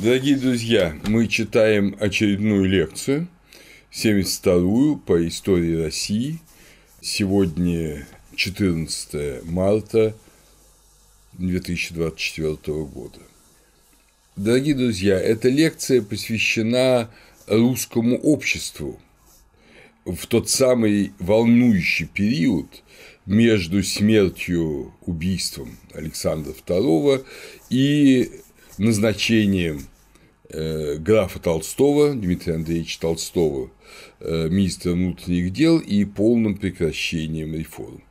Дорогие друзья, мы читаем очередную лекцию, 72-ю по истории России. Сегодня 14 марта 2024 года. Дорогие друзья, эта лекция посвящена русскому обществу в тот самый волнующий период между смертью, убийством Александра II и назначением э, графа Толстого, Дмитрия Андреевича Толстого, э, министра внутренних дел и полным прекращением реформ.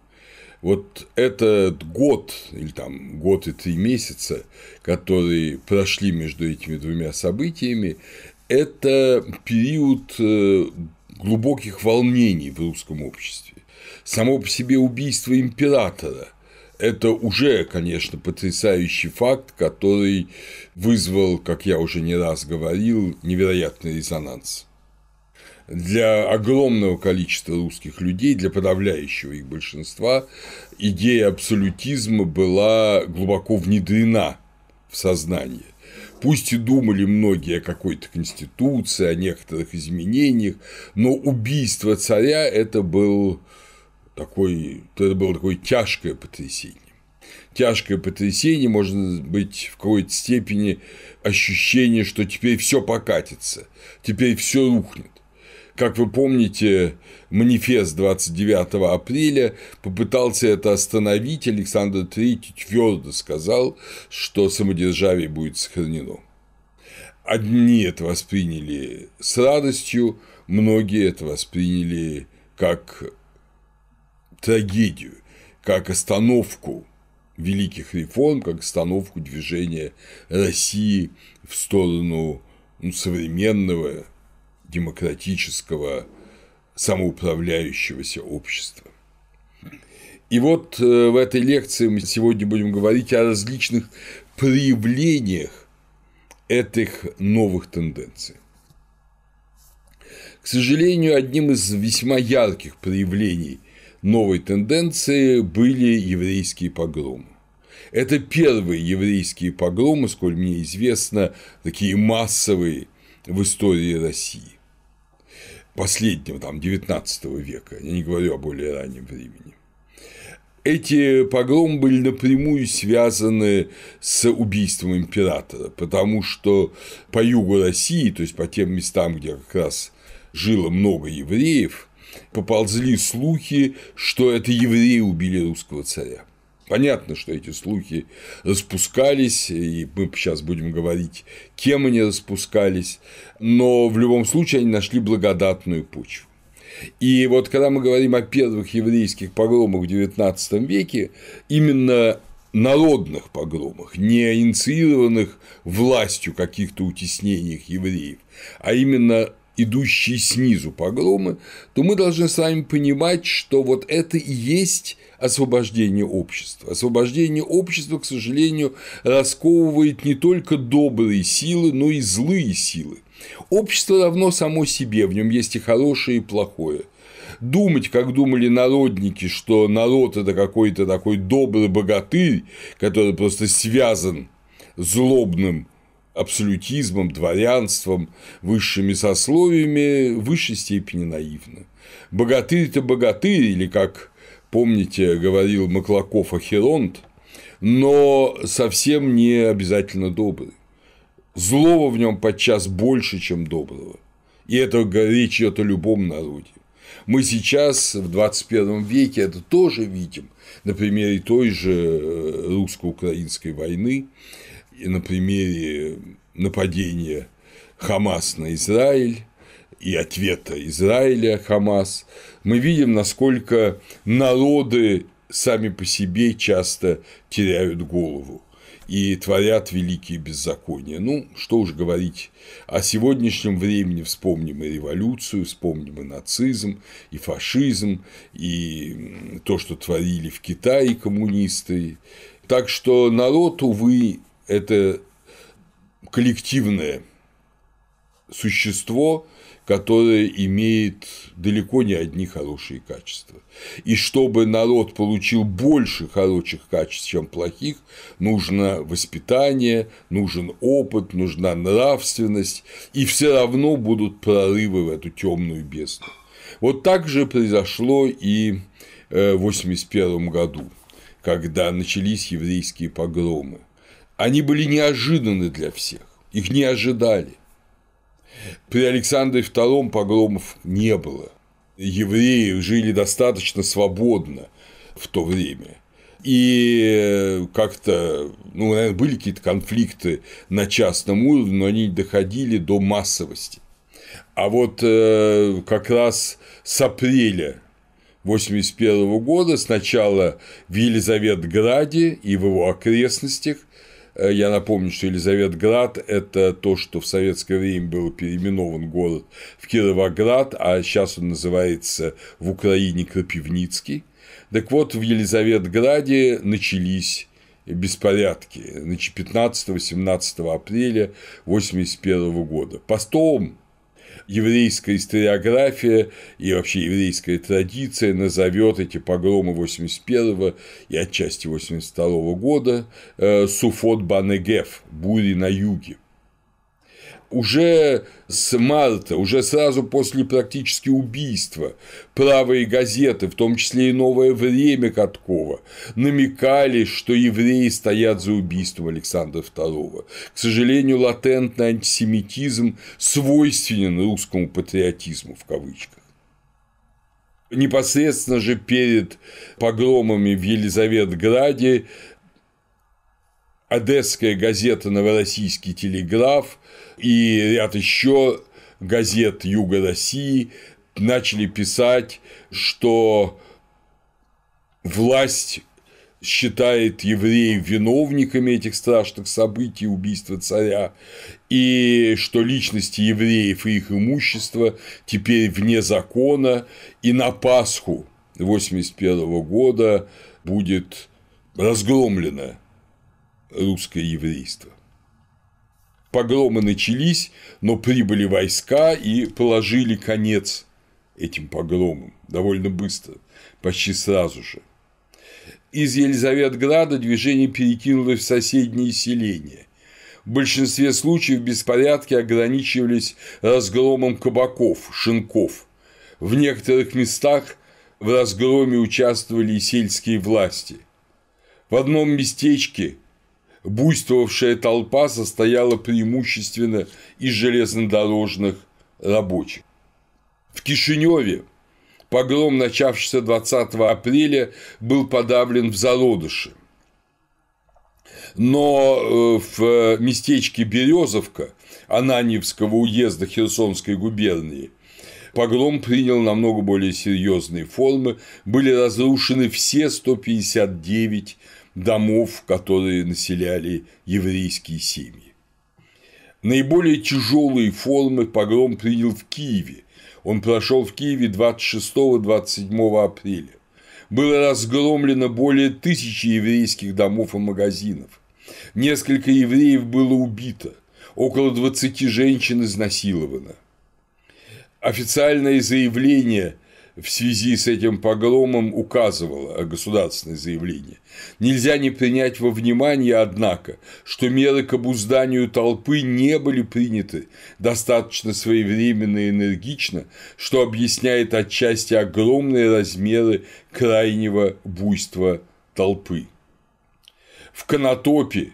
Вот этот год, или там год и три месяца, которые прошли между этими двумя событиями, это период э, глубоких волнений в русском обществе. Само по себе убийство императора – это уже, конечно, потрясающий факт, который вызвал, как я уже не раз говорил, невероятный резонанс. Для огромного количества русских людей, для подавляющего их большинства, идея абсолютизма была глубоко внедрена в сознание. Пусть и думали многие о какой-то конституции, о некоторых изменениях, но убийство царя – это был такой, это было такое тяжкое потрясение. Тяжкое потрясение, может быть, в какой-то степени ощущение, что теперь все покатится, теперь все рухнет. Как вы помните, манифест 29 апреля попытался это остановить, Александр III твердо сказал, что самодержавие будет сохранено. Одни это восприняли с радостью, многие это восприняли как трагедию, как остановку великих реформ, как остановку движения России в сторону ну, современного демократического самоуправляющегося общества. И вот э, в этой лекции мы сегодня будем говорить о различных проявлениях этих новых тенденций. К сожалению, одним из весьма ярких проявлений новой тенденции были еврейские погромы. Это первые еврейские погромы, сколь мне известно, такие массовые в истории России последнего, там, 19 века, я не говорю о более раннем времени. Эти погромы были напрямую связаны с убийством императора, потому что по югу России, то есть по тем местам, где как раз жило много евреев, поползли слухи, что это евреи убили русского царя. Понятно, что эти слухи распускались, и мы сейчас будем говорить, кем они распускались, но в любом случае они нашли благодатную почву. И вот когда мы говорим о первых еврейских погромах в XIX веке, именно народных погромах, не инициированных властью каких-то утеснениях евреев, а именно идущие снизу погромы, то мы должны с вами понимать, что вот это и есть освобождение общества. Освобождение общества, к сожалению, расковывает не только добрые силы, но и злые силы. Общество равно само себе, в нем есть и хорошее, и плохое – думать, как думали народники, что народ – это какой-то такой добрый богатырь, который просто связан злобным абсолютизмом, дворянством, высшими сословиями в высшей степени наивно. Богатырь-то богатырь, или, как помните, говорил Маклаков Ахеронт, но совсем не обязательно добрый. Злого в нем подчас больше, чем доброго. И это речь идет о любом народе. Мы сейчас в 21 веке это тоже видим на примере той же э, русско-украинской войны, на примере нападения Хамас на Израиль и ответа Израиля Хамас, мы видим, насколько народы сами по себе часто теряют голову и творят великие беззакония. Ну, что уж говорить, о сегодняшнем времени вспомним и революцию, вспомним и нацизм, и фашизм, и то, что творили в Китае коммунисты. Так что народ, увы, это коллективное существо, которое имеет далеко не одни хорошие качества. И чтобы народ получил больше хороших качеств, чем плохих, нужно воспитание, нужен опыт, нужна нравственность, и все равно будут прорывы в эту темную бездну. Вот так же произошло и э, в 1981 году, когда начались еврейские погромы. Они были неожиданны для всех, их не ожидали. При Александре II погромов не было. Евреи жили достаточно свободно в то время. И э, как-то, ну, наверное, были какие-то конфликты на частном уровне, но они не доходили до массовости. А вот э, как раз с апреля 1981 года сначала в Елизаветграде и в его окрестностях Э, я напомню, что Елизаветград – это то, что в советское время был переименован город в Кировоград, а сейчас он называется в Украине Крапивницкий. Так вот, в Елизаветграде начались беспорядки 15 18 апреля 1981 года. Постом еврейская историография и вообще еврейская традиция назовет эти погромы 81 и отчасти 82 года э, Суфот Банегев бури на юге – уже с марта, уже сразу после практически убийства, правые газеты, в том числе и «Новое время» Каткова, намекали, что евреи стоят за убийством Александра II. К сожалению, латентный антисемитизм свойственен русскому патриотизму, в кавычках. Непосредственно же перед погромами в Елизаветграде Одесская газета «Новороссийский телеграф» и ряд еще газет Юга России начали писать, что власть считает евреев виновниками этих страшных событий, убийства царя, и что личности евреев и их имущество теперь вне закона, и на Пасху 1981 года будет разгромлено русское еврейство. Погромы начались, но прибыли войска и положили конец этим погромам довольно быстро, почти сразу же. Из Елизаветграда движение перекинулось в соседние селения. В большинстве случаев беспорядки ограничивались разгромом кабаков, шинков. В некоторых местах в разгроме участвовали и сельские власти. В одном местечке буйствовавшая толпа состояла преимущественно из железнодорожных рабочих. В Кишиневе погром, начавшийся 20 апреля, был подавлен в зародыше. Но э, в местечке Березовка Ананьевского уезда Херсонской губернии погром принял намного более серьезные формы, были разрушены все 159 домов, которые населяли еврейские семьи. Наиболее тяжелые формы погром принял в Киеве. Он прошел в Киеве 26-27 апреля. Было разгромлено более тысячи еврейских домов и магазинов. Несколько евреев было убито, около 20 женщин изнасиловано. Официальное заявление – в связи с этим погромом указывала государственное заявление Нельзя не принять во внимание, однако, что меры к обузданию толпы не были приняты достаточно своевременно и энергично, что объясняет отчасти огромные размеры крайнего буйства толпы. В Конотопе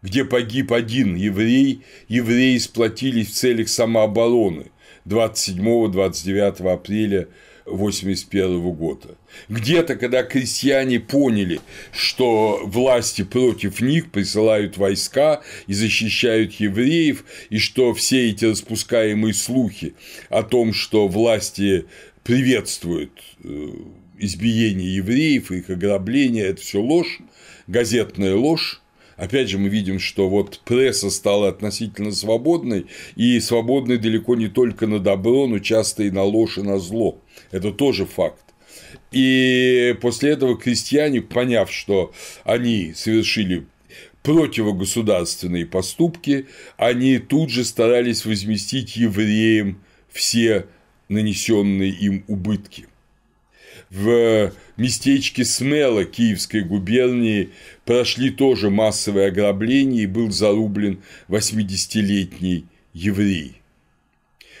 где погиб один еврей, евреи сплотились в целях самообороны 27-29 апреля 1981 года. Где-то, когда крестьяне поняли, что власти против них присылают войска и защищают евреев, и что все эти распускаемые слухи о том, что власти приветствуют э, избиение евреев, их ограбление, это все ложь, газетная ложь, Опять же, мы видим, что вот пресса стала относительно свободной, и свободной далеко не только на добро, но часто и на ложь и на зло. Это тоже факт. И после этого крестьяне, поняв, что они совершили противогосударственные поступки, они тут же старались возместить евреям все нанесенные им убытки в э, местечке Смела Киевской губернии прошли тоже массовое ограбление и был зарублен 80-летний еврей.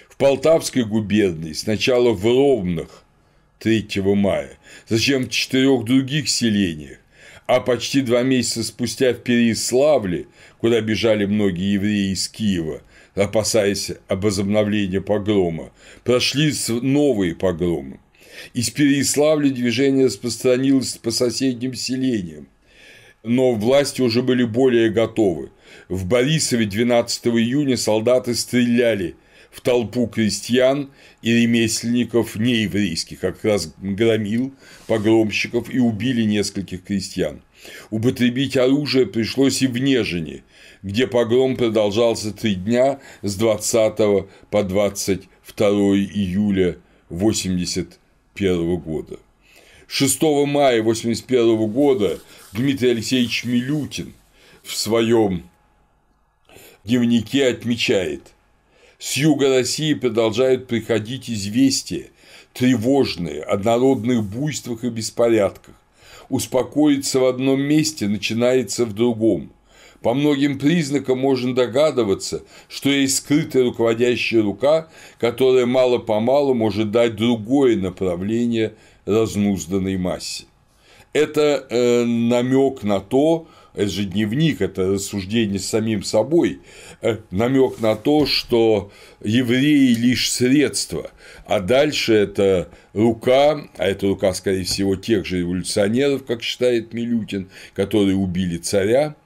В Полтавской губернии сначала в Ровнах 3 мая, затем в четырех других селениях, а почти два месяца спустя в Переиславле, куда бежали многие евреи из Киева, опасаясь об погрома, прошли новые погромы. Из Переславля движение распространилось по соседним селениям, но власти уже были более готовы. В Борисове 12 июня солдаты стреляли в толпу крестьян и ремесленников нееврейских, а как раз громил погромщиков и убили нескольких крестьян. Употребить оружие пришлось и в Нежине, где погром продолжался три дня с 20 по 22 июля 1980 1981 года. 6 мая 1981 года Дмитрий Алексеевич Милютин в своем дневнике отмечает «С юга России продолжают приходить известия, тревожные о народных буйствах и беспорядках. Успокоиться в одном месте начинается в другом – по многим признакам можно догадываться, что есть скрытая руководящая рука, которая мало-помалу может дать другое направление разнузданной массе. Это э, намек на то, это же дневник, это рассуждение с самим собой, э, намек на то, что евреи лишь средство, а дальше это рука, а это рука, скорее всего, тех же революционеров, как считает Милютин, которые убили царя,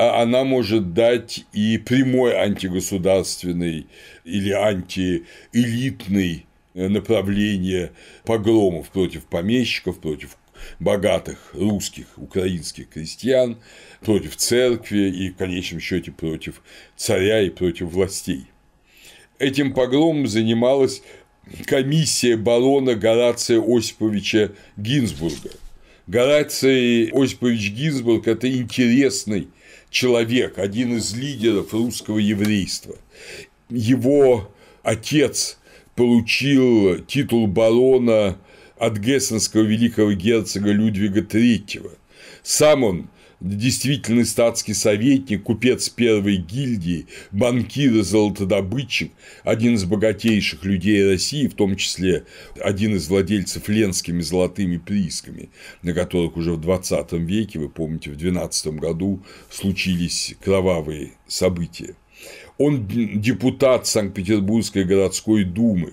а она может дать и прямой антигосударственный или антиэлитный э, направление погромов против помещиков, против богатых русских, украинских крестьян, против церкви и, в конечном счете, против царя и против властей. Этим погромом занималась комиссия барона Горация Осиповича Гинзбурга. Гораций Осипович Гинзбург – это интересный человек, один из лидеров русского еврейства. Его отец получил титул барона от гессенского великого герцога Людвига III. Сам он действительный статский советник, купец первой гильдии, банкир и золотодобытчик, один из богатейших людей России, в том числе один из владельцев ленскими золотыми приисками, на которых уже в 20 веке, вы помните, в 12 году случились кровавые события. Он депутат Санкт-Петербургской городской думы,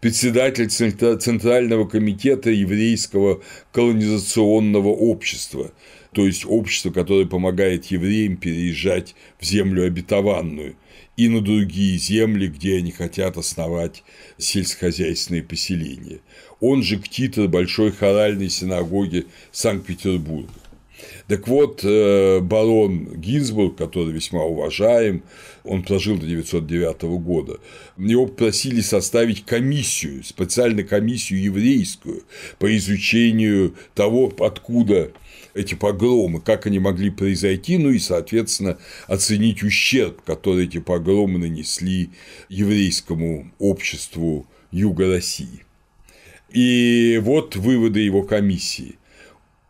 председатель Центрального комитета еврейского колонизационного общества – то есть общество, которое помогает евреям переезжать в землю обетованную и на другие земли, где они хотят основать сельскохозяйственные поселения. Он же к ктитор Большой Хоральной синагоги Санкт-Петербурга. Так вот, э, барон Гинзбург, который весьма уважаем, он прожил до 1909 года, его просили составить комиссию, специальную комиссию еврейскую по изучению того, откуда эти погромы, как они могли произойти, ну и, соответственно, оценить ущерб, который эти погромы нанесли еврейскому обществу Юга России. И вот выводы его комиссии.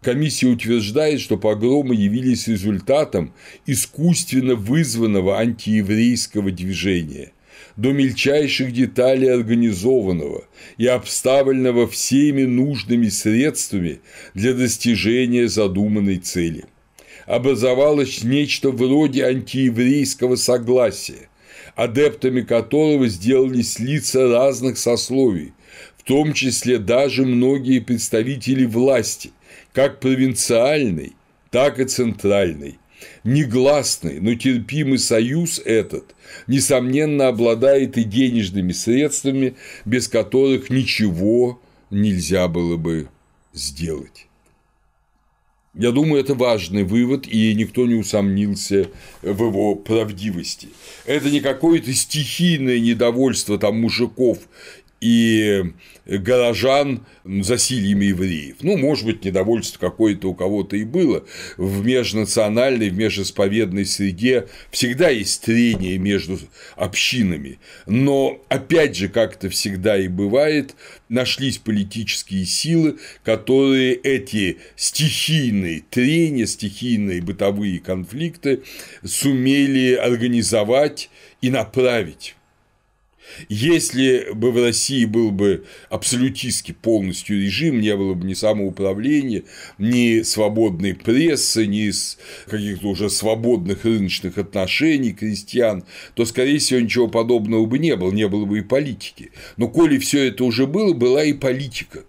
Комиссия утверждает, что погромы явились результатом искусственно вызванного антиеврейского движения – до мельчайших деталей организованного и обставленного всеми нужными средствами для достижения задуманной цели. Образовалось нечто вроде антиеврейского согласия, адептами которого сделались лица разных сословий, в том числе даже многие представители власти, как провинциальной, так и центральной. Негласный, но терпимый союз этот несомненно, обладает и денежными средствами, без которых ничего нельзя было бы сделать. Я думаю, это важный вывод, и никто не усомнился в его правдивости. Это не какое-то стихийное недовольство там мужиков и э, горожан засилиями евреев. Ну, может быть, недовольство какое-то у кого-то и было. В межнациональной, в межисповедной среде всегда есть трение между общинами. Но, опять же, как это всегда и бывает, нашлись политические силы, которые эти стихийные трения, стихийные бытовые конфликты сумели организовать и направить если бы в России был бы абсолютистский полностью режим, не было бы ни самоуправления, ни свободной прессы, ни каких-то уже свободных рыночных отношений крестьян, то, скорее всего, ничего подобного бы не было, не было бы и политики. Но коли все это уже было, была и политика.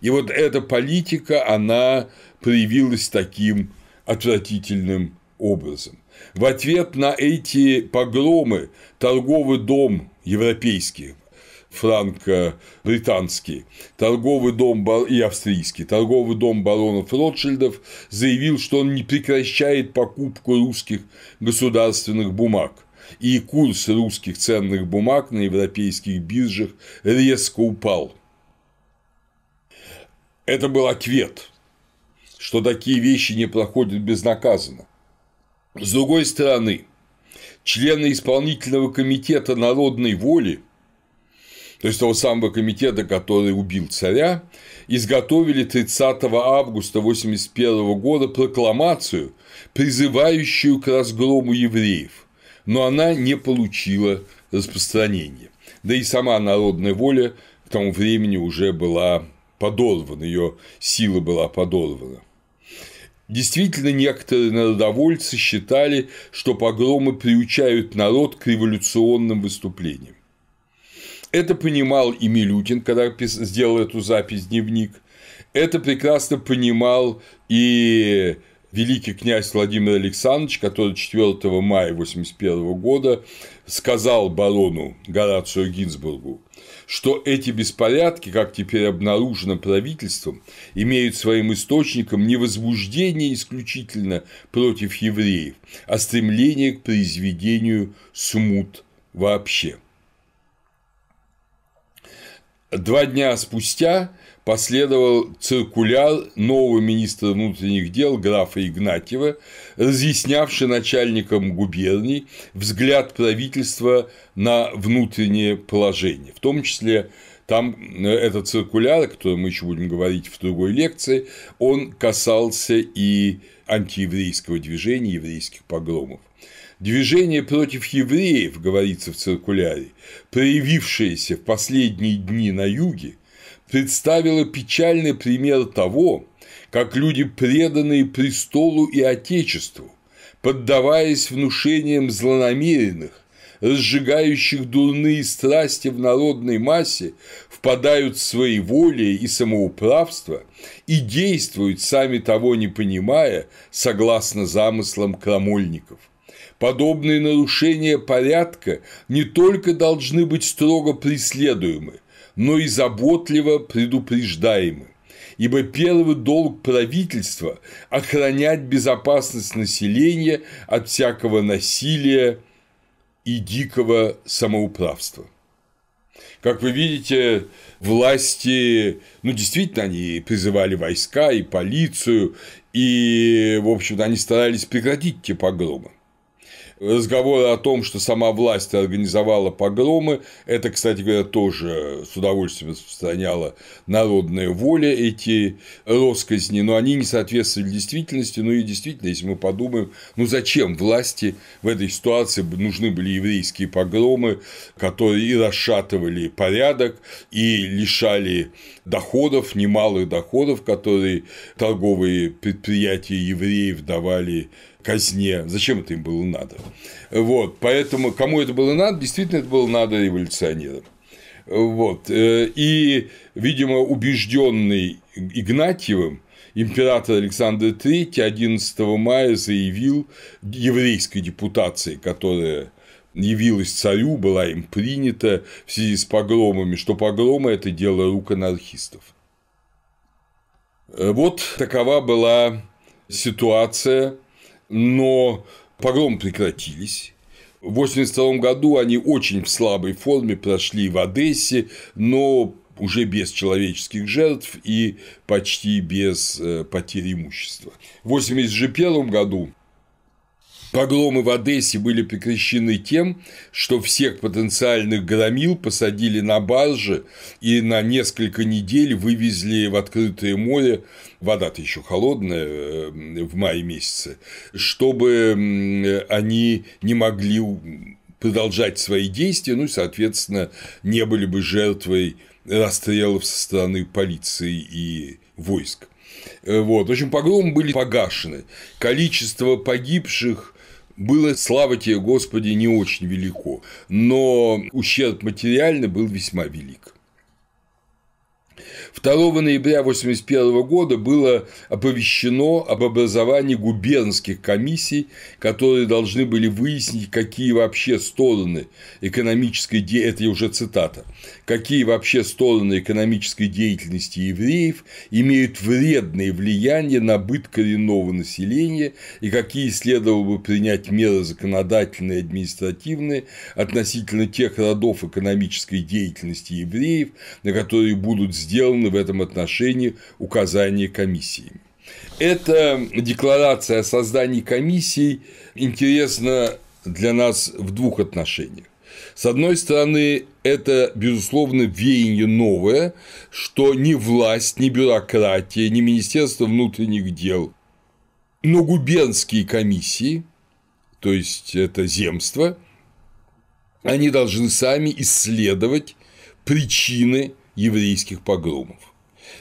И вот эта политика, она проявилась таким отвратительным образом. В ответ на эти погромы торговый дом европейский, франко-британский, торговый дом и австрийский, торговый дом баронов Ротшильдов заявил, что он не прекращает покупку русских государственных бумаг – и курс русских ценных бумаг на европейских биржах резко упал. Это был ответ, что такие вещи не проходят безнаказанно. С другой стороны, члены исполнительного комитета народной воли, то есть того самого комитета, который убил царя, изготовили 30 августа 1981 года прокламацию, призывающую к разгрому евреев, но она не получила распространения. Да и сама народная воля к тому времени уже была подорвана, ее сила была подорвана. Действительно, некоторые народовольцы считали, что погромы приучают народ к революционным выступлениям. Это понимал и Милютин, когда сделал эту запись в дневник. Это прекрасно понимал и великий князь Владимир Александрович, который 4 мая 1981 года сказал барону Горацию Гинзбургу, что эти беспорядки, как теперь обнаружено правительством, имеют своим источником не возбуждение исключительно против евреев, а стремление к произведению смут вообще. Два дня спустя последовал циркуляр нового министра внутренних дел графа Игнатьева, разъяснявший начальникам губерний взгляд правительства на внутреннее положение, в том числе там э, этот циркуляр, о котором мы еще будем говорить в другой лекции, он касался и антиеврейского движения, еврейских погромов. Движение против евреев, говорится в циркуляре, проявившееся в последние дни на юге, представила печальный пример того, как люди, преданные престолу и Отечеству, поддаваясь внушениям злонамеренных, разжигающих дурные страсти в народной массе, впадают в свои воли и самоуправство и действуют, сами того не понимая, согласно замыслам крамольников. Подобные нарушения порядка не только должны быть строго преследуемы, но и заботливо предупреждаемы ибо первый долг правительства – охранять безопасность населения от всякого насилия и дикого самоуправства. Как вы видите, власти, ну, действительно, они призывали войска и полицию, и, в общем-то, они старались прекратить те погромы. Разговоры о том, что сама власть организовала погромы, это, кстати говоря, тоже с удовольствием распространяла народная воля эти росказни, но они не соответствовали действительности, ну и действительно, если мы подумаем, ну зачем власти в этой ситуации нужны были еврейские погромы, которые и расшатывали порядок, и лишали доходов, немалых доходов, которые торговые предприятия евреев давали казне. Зачем это им было надо? Вот, поэтому кому это было надо, действительно это было надо революционерам. Вот. Э, и, видимо, убежденный Игнатьевым, император Александр III 11 мая заявил еврейской депутации, которая явилась царю, была им принята в связи с погромами, что погромы – это дело рук анархистов. Э, вот такова была ситуация но погромы прекратились. В 1982 году они очень в слабой форме прошли в Одессе, но уже без человеческих жертв и почти без э, потери имущества. В 1981 году Погромы в Одессе были прекращены тем, что всех потенциальных громил посадили на баржи и на несколько недель вывезли в открытое море, вода-то еще холодная э, в мае месяце, чтобы они не могли продолжать свои действия, ну и, соответственно, не были бы жертвой расстрелов со стороны полиции и войск. Э, вот. В общем, погромы были погашены. Количество погибших было, слава тебе, Господи, не очень велико, но ущерб материально был весьма велик. 2 ноября 1981 года было оповещено об образовании губернских комиссий, которые должны были выяснить, какие вообще стороны экономической, это уже цитата, какие вообще стороны экономической деятельности евреев имеют вредное влияние на быт коренного населения и какие следовало бы принять меры законодательные и административные относительно тех родов экономической деятельности евреев, на которые будут сделаны в этом отношении указания комиссии. Эта декларация о создании комиссий интересна для нас в двух отношениях. С одной стороны, это, безусловно, веяние новое, что ни власть, ни бюрократия, ни Министерство внутренних дел, но губернские комиссии, то есть это земство, они должны сами исследовать причины еврейских погромов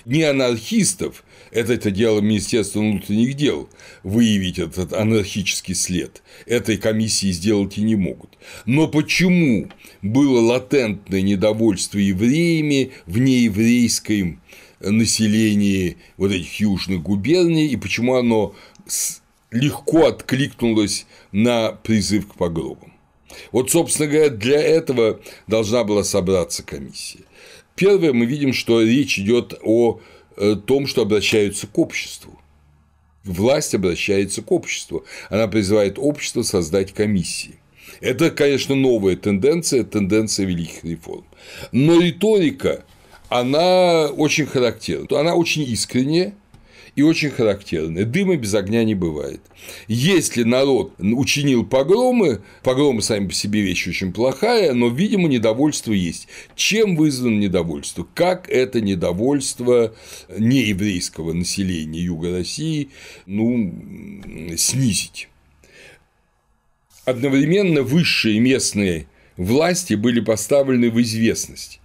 не анархистов, это, это дело Министерства внутренних дел, выявить этот анархический след, этой комиссии сделать и не могут. Но почему было латентное недовольство евреями в нееврейском населении вот этих южных губерний, и почему оно легко откликнулось на призыв к погромам? Вот, собственно говоря, для этого должна была собраться комиссия. Первое, мы видим, что речь идет о э, том, что обращаются к обществу. Власть обращается к обществу. Она призывает общество создать комиссии. Это, конечно, новая тенденция, тенденция великих реформ. Но риторика, она очень характерна. Она очень искренняя, и очень характерны. Дыма без огня не бывает. Если народ учинил погромы, погромы сами по себе вещь очень плохая, но, видимо, недовольство есть. Чем вызвано недовольство? Как это недовольство нееврейского населения Юга России ну, снизить? Одновременно высшие местные власти были поставлены в известность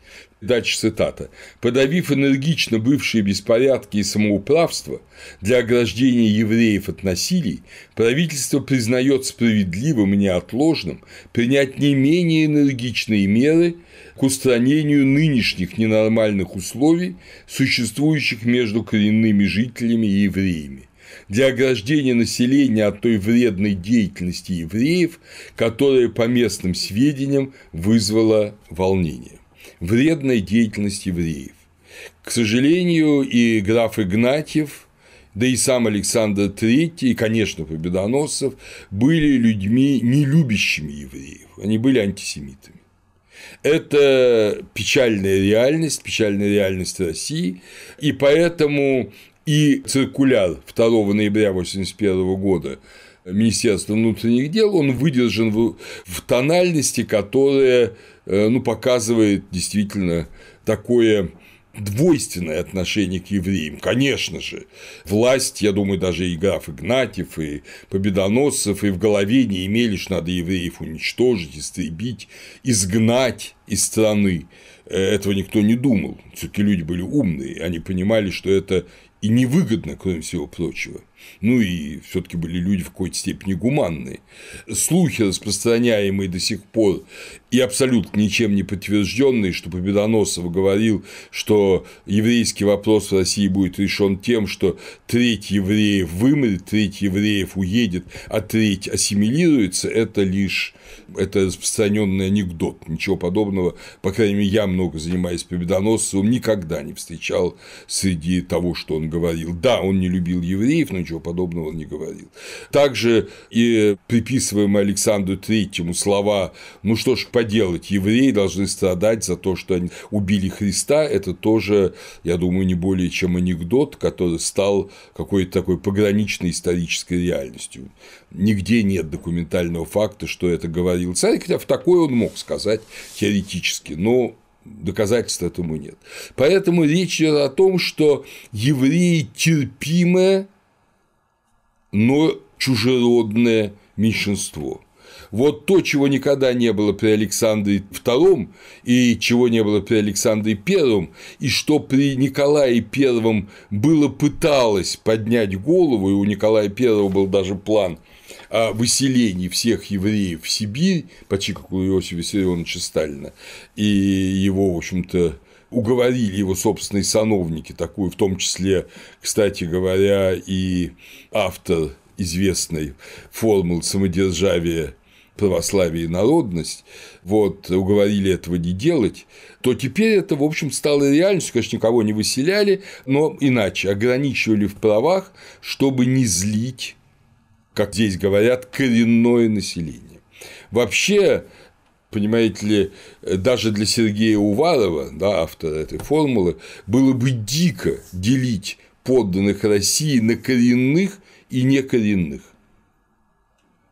Дальше цитата. «Подавив энергично бывшие беспорядки и самоуправство для ограждения евреев от насилий, правительство признает справедливым и неотложным принять не менее энергичные меры к устранению нынешних ненормальных условий, существующих между коренными жителями и евреями для ограждения населения от той вредной деятельности евреев, которая по местным сведениям вызвала волнение вредной деятельности евреев. К сожалению, и граф Игнатьев, да и сам Александр III, и, конечно, Победоносцев, были людьми, не любящими евреев, они были антисемитами. Это печальная реальность, печальная реальность России, и поэтому и циркуляр 2 ноября 1981 года Министерства внутренних дел, он выдержан в тональности, которая Э, ну, показывает действительно такое двойственное отношение к евреям, конечно же. Власть, я думаю, даже и граф Игнатьев, и Победоносцев, и в голове не имели, что надо евреев уничтожить, истребить, изгнать из страны. Э, этого никто не думал. Все-таки люди были умные, они понимали, что это и невыгодно, кроме всего прочего. Ну и все-таки были люди в какой-то степени гуманные. Слухи, распространяемые до сих пор и абсолютно ничем не подтвержденный, что Победоносов говорил, что еврейский вопрос в России будет решен тем, что треть евреев вымрет, треть евреев уедет, а треть ассимилируется, это лишь это распространенный анекдот. Ничего подобного, по крайней мере, я много занимаюсь Победоносовым, никогда не встречал среди того, что он говорил. Да, он не любил евреев, но ничего подобного он не говорил. Также и приписываем Александру Третьему слова «Ну что ж, пойдем делать евреи должны страдать за то, что они убили Христа, это тоже, я думаю, не более чем анекдот, который стал какой-то такой пограничной исторической реальностью. Нигде нет документального факта, что это говорил царь, хотя в такое он мог сказать теоретически, но доказательств этому нет. Поэтому речь идет о том, что евреи терпимое, но чужеродное меньшинство. Вот то, чего никогда не было при Александре II и чего не было при Александре I, и что при Николае I было пыталось поднять голову, и у Николая I был даже план о всех евреев в Сибирь, почти как у Иосифа Виссарионовича Сталина, и его, в общем-то, уговорили его собственные сановники, такую, в том числе, кстати говоря, и автор известной формулы самодержавия православие и народность, вот, уговорили этого не делать, то теперь это, в общем, стало реальностью, конечно, никого не выселяли, но иначе ограничивали в правах, чтобы не злить, как здесь говорят, коренное население. Вообще, понимаете ли, даже для Сергея Уварова, да, автора этой формулы, было бы дико делить подданных России на коренных и некоренных.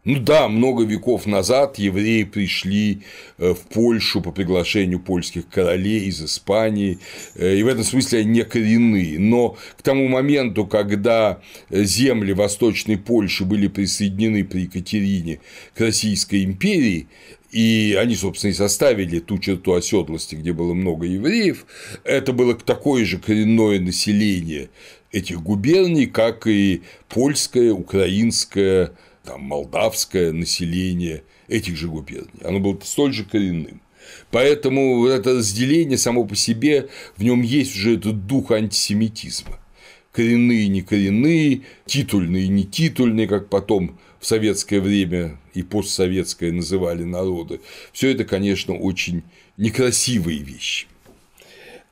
Ну да, много веков назад евреи пришли э, в Польшу по приглашению польских королей из Испании, э, и в этом смысле они не коренные, но к тому моменту, когда земли Восточной Польши были присоединены при Екатерине к Российской империи, и они, собственно, и составили ту черту оседлости, где было много евреев, это было такое же коренное население этих губерний, как и польское, украинское, там, молдавское население этих же губерний. Оно было столь же коренным. Поэтому это разделение само по себе, в нем есть уже этот дух антисемитизма. Коренные, не коренные, титульные, не титульные, как потом в советское время и постсоветское называли народы. Все это, конечно, очень некрасивые вещи.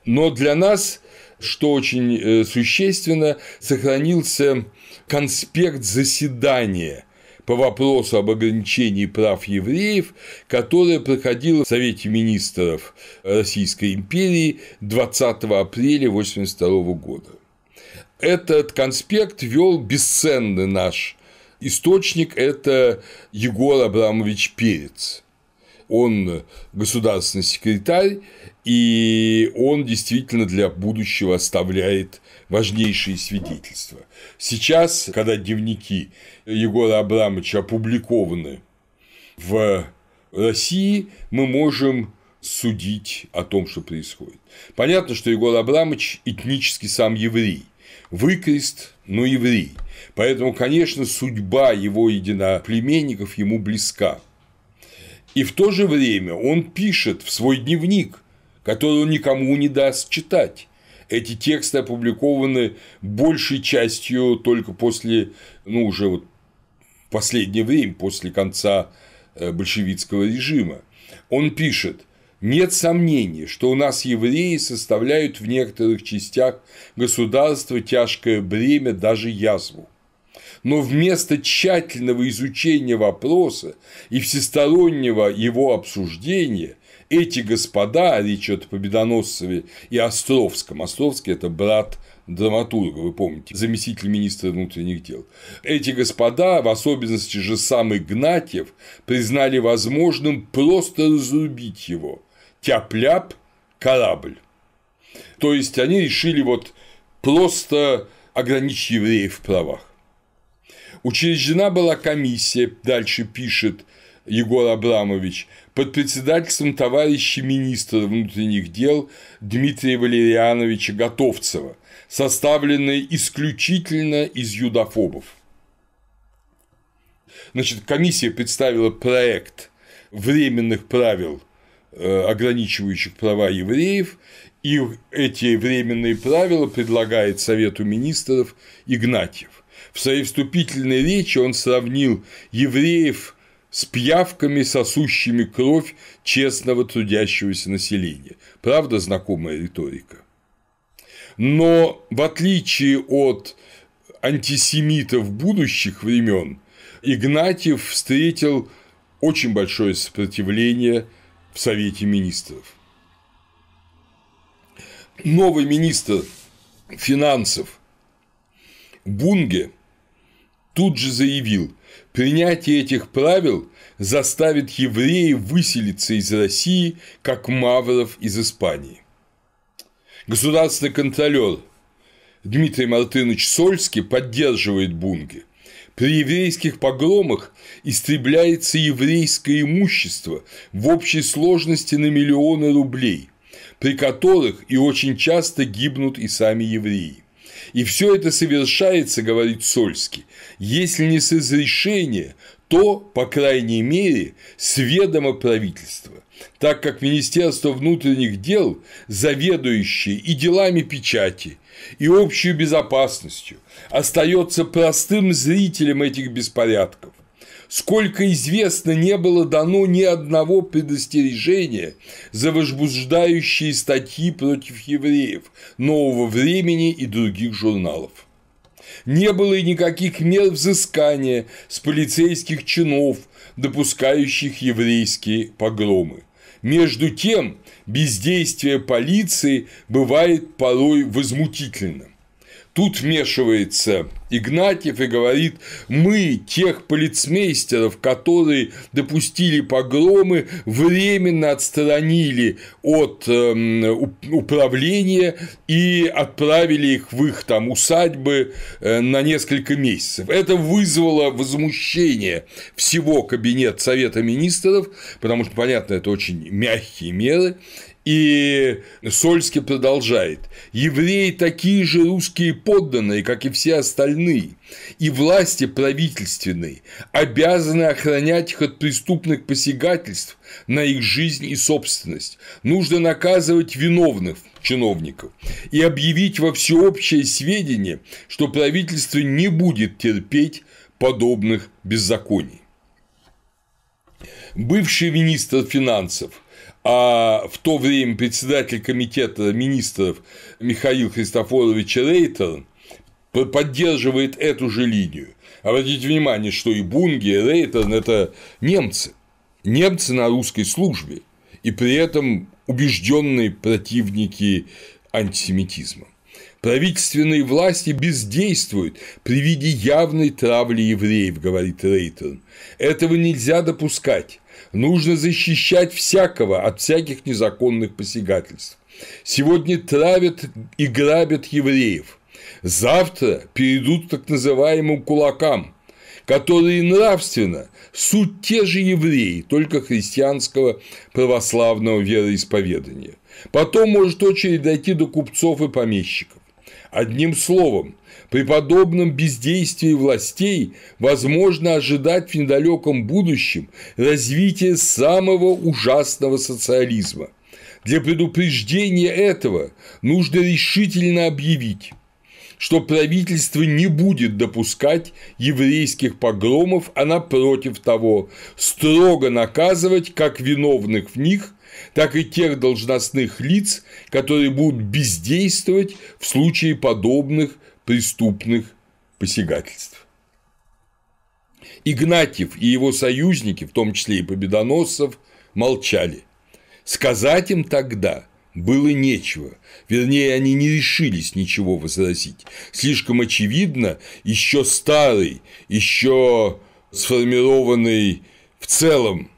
Но для нас, что очень э, существенно, сохранился конспект заседания по вопросу об ограничении прав евреев, которое проходило в Совете министров Российской империи 20 апреля 1982 года. Этот конспект вел бесценный наш источник – это Егор Абрамович Перец – он государственный секретарь, и он действительно для будущего оставляет важнейшие свидетельства. Сейчас, когда дневники Егора Абрамовича опубликованы в России, мы можем судить о том, что происходит. Понятно, что Егор Абрамович этнически сам еврей, выкрест, но еврей. Поэтому, конечно, судьба его единоплеменников ему близка. И в то же время он пишет в свой дневник, который он никому не даст читать. Эти тексты опубликованы большей частью только после, ну, уже вот последнее время, после конца э, большевистского режима. Он пишет, нет сомнений, что у нас евреи составляют в некоторых частях государства тяжкое бремя, даже язву но вместо тщательного изучения вопроса и всестороннего его обсуждения эти господа, речь идет о Победоносцеве и Островском, Островский – это брат драматурга, вы помните, заместитель министра внутренних дел. Эти господа, в особенности же самый Гнатьев, признали возможным просто разрубить его, тяп-ляп корабль. То есть они решили вот просто ограничить евреев в правах. Учреждена была комиссия, дальше пишет Егор Абрамович, под председательством товарища министра внутренних дел Дмитрия Валериановича Готовцева, составленная исключительно из юдофобов. Значит, комиссия представила проект временных правил, э, ограничивающих права евреев, и эти временные правила предлагает Совету министров Игнатьев. В своей вступительной речи он сравнил евреев с пьявками, сосущими кровь честного трудящегося населения. Правда, знакомая риторика. Но в отличие от антисемитов будущих времен, Игнатьев встретил очень большое сопротивление в Совете министров. Новый министр финансов Бунге тут же заявил, принятие этих правил заставит евреев выселиться из России, как мавров из Испании. Государственный контролер Дмитрий Мартынович Сольский поддерживает бунги. При еврейских погромах истребляется еврейское имущество в общей сложности на миллионы рублей, при которых и очень часто гибнут и сами евреи. И все это совершается, говорит Сольский, если не с разрешения, то, по крайней мере, сведомо правительства, так как Министерство внутренних дел, заведующее и делами печати, и общей безопасностью, остается простым зрителем этих беспорядков, сколько известно, не было дано ни одного предостережения за возбуждающие статьи против евреев нового времени и других журналов. Не было и никаких мер взыскания с полицейских чинов, допускающих еврейские погромы. Между тем, бездействие полиции бывает порой возмутительным. Тут вмешивается Игнатьев и говорит, мы тех полицмейстеров, которые допустили погромы, временно отстранили от эм, управления и отправили их в их там усадьбы э, на несколько месяцев. Это вызвало возмущение всего кабинета Совета министров, потому что, понятно, это очень мягкие меры, и Сольский продолжает. «Евреи такие же русские подданные, как и все остальные, и власти правительственные обязаны охранять их от преступных посягательств на их жизнь и собственность. Нужно наказывать виновных, чиновников и объявить во всеобщее сведение, что правительство не будет терпеть подобных беззаконий. Бывший министр финансов а в то время председатель комитета министров Михаил Христофорович Рейтер поддерживает эту же линию. Обратите внимание, что и Бунги, и Рейтер – это немцы, немцы на русской службе, и при этом убежденные противники антисемитизма. Правительственные власти бездействуют при виде явной травли евреев, говорит Рейтон. Этого нельзя допускать. Нужно защищать всякого от всяких незаконных посягательств. Сегодня травят и грабят евреев. Завтра перейдут к так называемым кулакам, которые нравственно суть те же евреи, только христианского православного вероисповедания. Потом может очередь дойти до купцов и помещиков. Одним словом, при подобном бездействии властей возможно ожидать в недалеком будущем развития самого ужасного социализма. Для предупреждения этого нужно решительно объявить что правительство не будет допускать еврейских погромов, а напротив того, строго наказывать как виновных в них, так и тех должностных лиц, которые будут бездействовать в случае подобных преступных посягательств. Игнатьев и его союзники, в том числе и победоносцев, молчали. Сказать им тогда было нечего, вернее, они не решились ничего возразить. Слишком очевидно, еще старый, еще сформированный в целом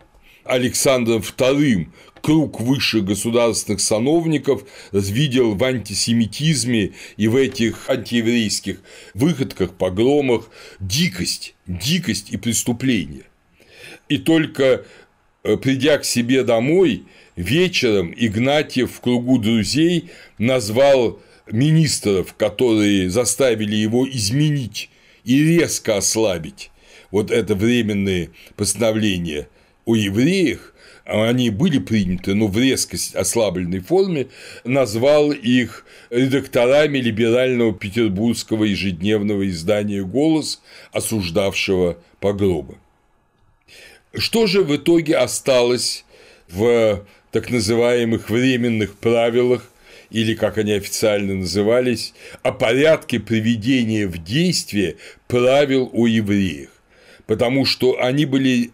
Александром II круг высших государственных сановников видел в антисемитизме и в этих антиеврейских выходках, погромах дикость, дикость и преступление. И только э, придя к себе домой, вечером Игнатьев в кругу друзей назвал министров, которые заставили его изменить и резко ослабить вот это временное постановление о евреях, они были приняты, но ну, в резко ослабленной форме, назвал их редакторами либерального петербургского ежедневного издания «Голос», осуждавшего погроба. Что же в итоге осталось в так называемых временных правилах или, как они официально назывались, о порядке приведения в действие правил о евреях потому что они были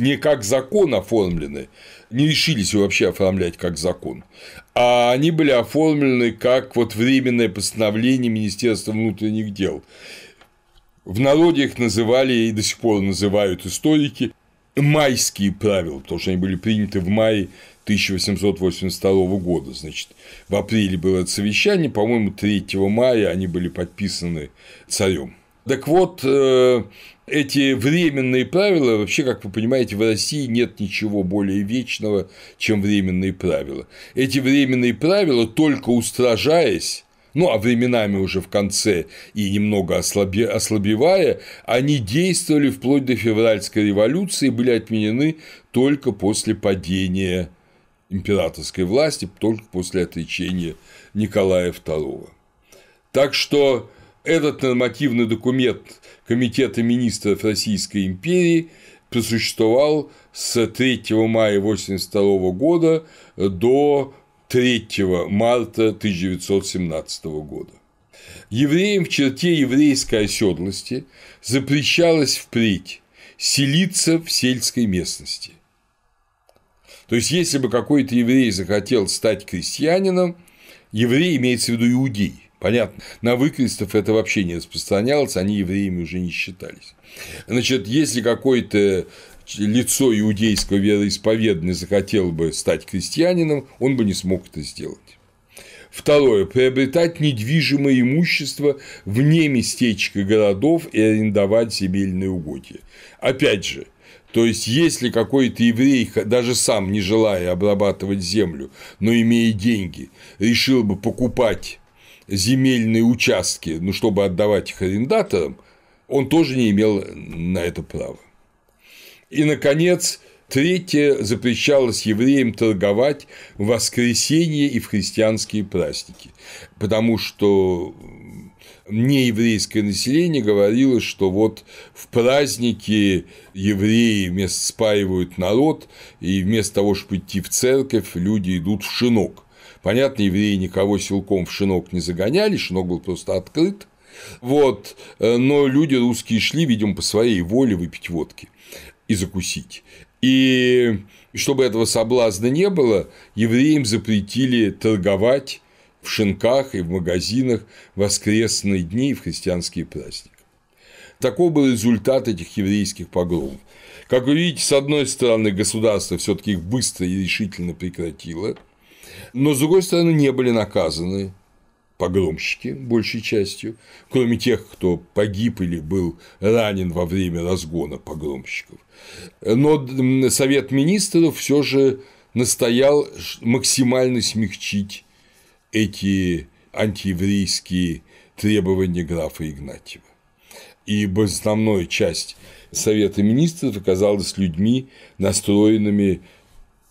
не как закон оформлены, не решились вообще оформлять как закон, а они были оформлены как вот временное постановление Министерства внутренних дел. В народе их называли и до сих пор называют историки майские правила, потому что они были приняты в мае 1882 года. Значит, в апреле было это совещание, по-моему, 3 мая они были подписаны царем. Так вот, э, эти временные правила, вообще, как вы понимаете, в России нет ничего более вечного, чем временные правила. Эти временные правила, только устражаясь, ну, а временами уже в конце и немного ослабе, ослабевая, они действовали вплоть до февральской революции и были отменены только после падения императорской власти, только после отречения Николая II. Так что этот нормативный документ Комитета министров Российской империи просуществовал с 3 мая 1982 года до 3 марта 1917 года. Евреям в черте еврейской оседлости запрещалось впредь селиться в сельской местности. То есть, если бы какой-то еврей захотел стать крестьянином, еврей имеется в виду иудей, Понятно, на выкрестов это вообще не распространялось, они евреями уже не считались. Значит, если какой-то лицо иудейского вероисповедания захотел бы стать крестьянином, он бы не смог это сделать. Второе. Приобретать недвижимое имущество вне местечка городов и арендовать земельные угодья. Опять же, то есть, если какой-то еврей, даже сам не желая обрабатывать землю, но имея деньги, решил бы покупать земельные участки, ну, чтобы отдавать их арендаторам, он тоже не имел на это права. И, наконец, третье запрещалось евреям торговать в воскресенье и в христианские праздники, потому что нееврейское население говорило, что вот в праздники евреи вместо спаивают народ, и вместо того, чтобы идти в церковь, люди идут в шинок. Понятно, евреи никого силком в шинок не загоняли, шинок был просто открыт, вот, э, но люди русские шли, видимо, по своей воле выпить водки и закусить. И чтобы этого соблазна не было, евреям запретили торговать в шинках и в магазинах в воскресные дни и в христианские праздники. Таков был результат этих еврейских погромов. Как вы видите, с одной стороны, государство все таки их быстро и решительно прекратило – но, с другой стороны, не были наказаны погромщики, большей частью, кроме тех, кто погиб или был ранен во время разгона погромщиков. Но Совет министров все же настоял максимально смягчить эти антиеврейские требования графа Игнатьева. И основная часть Совета министров оказалась людьми, настроенными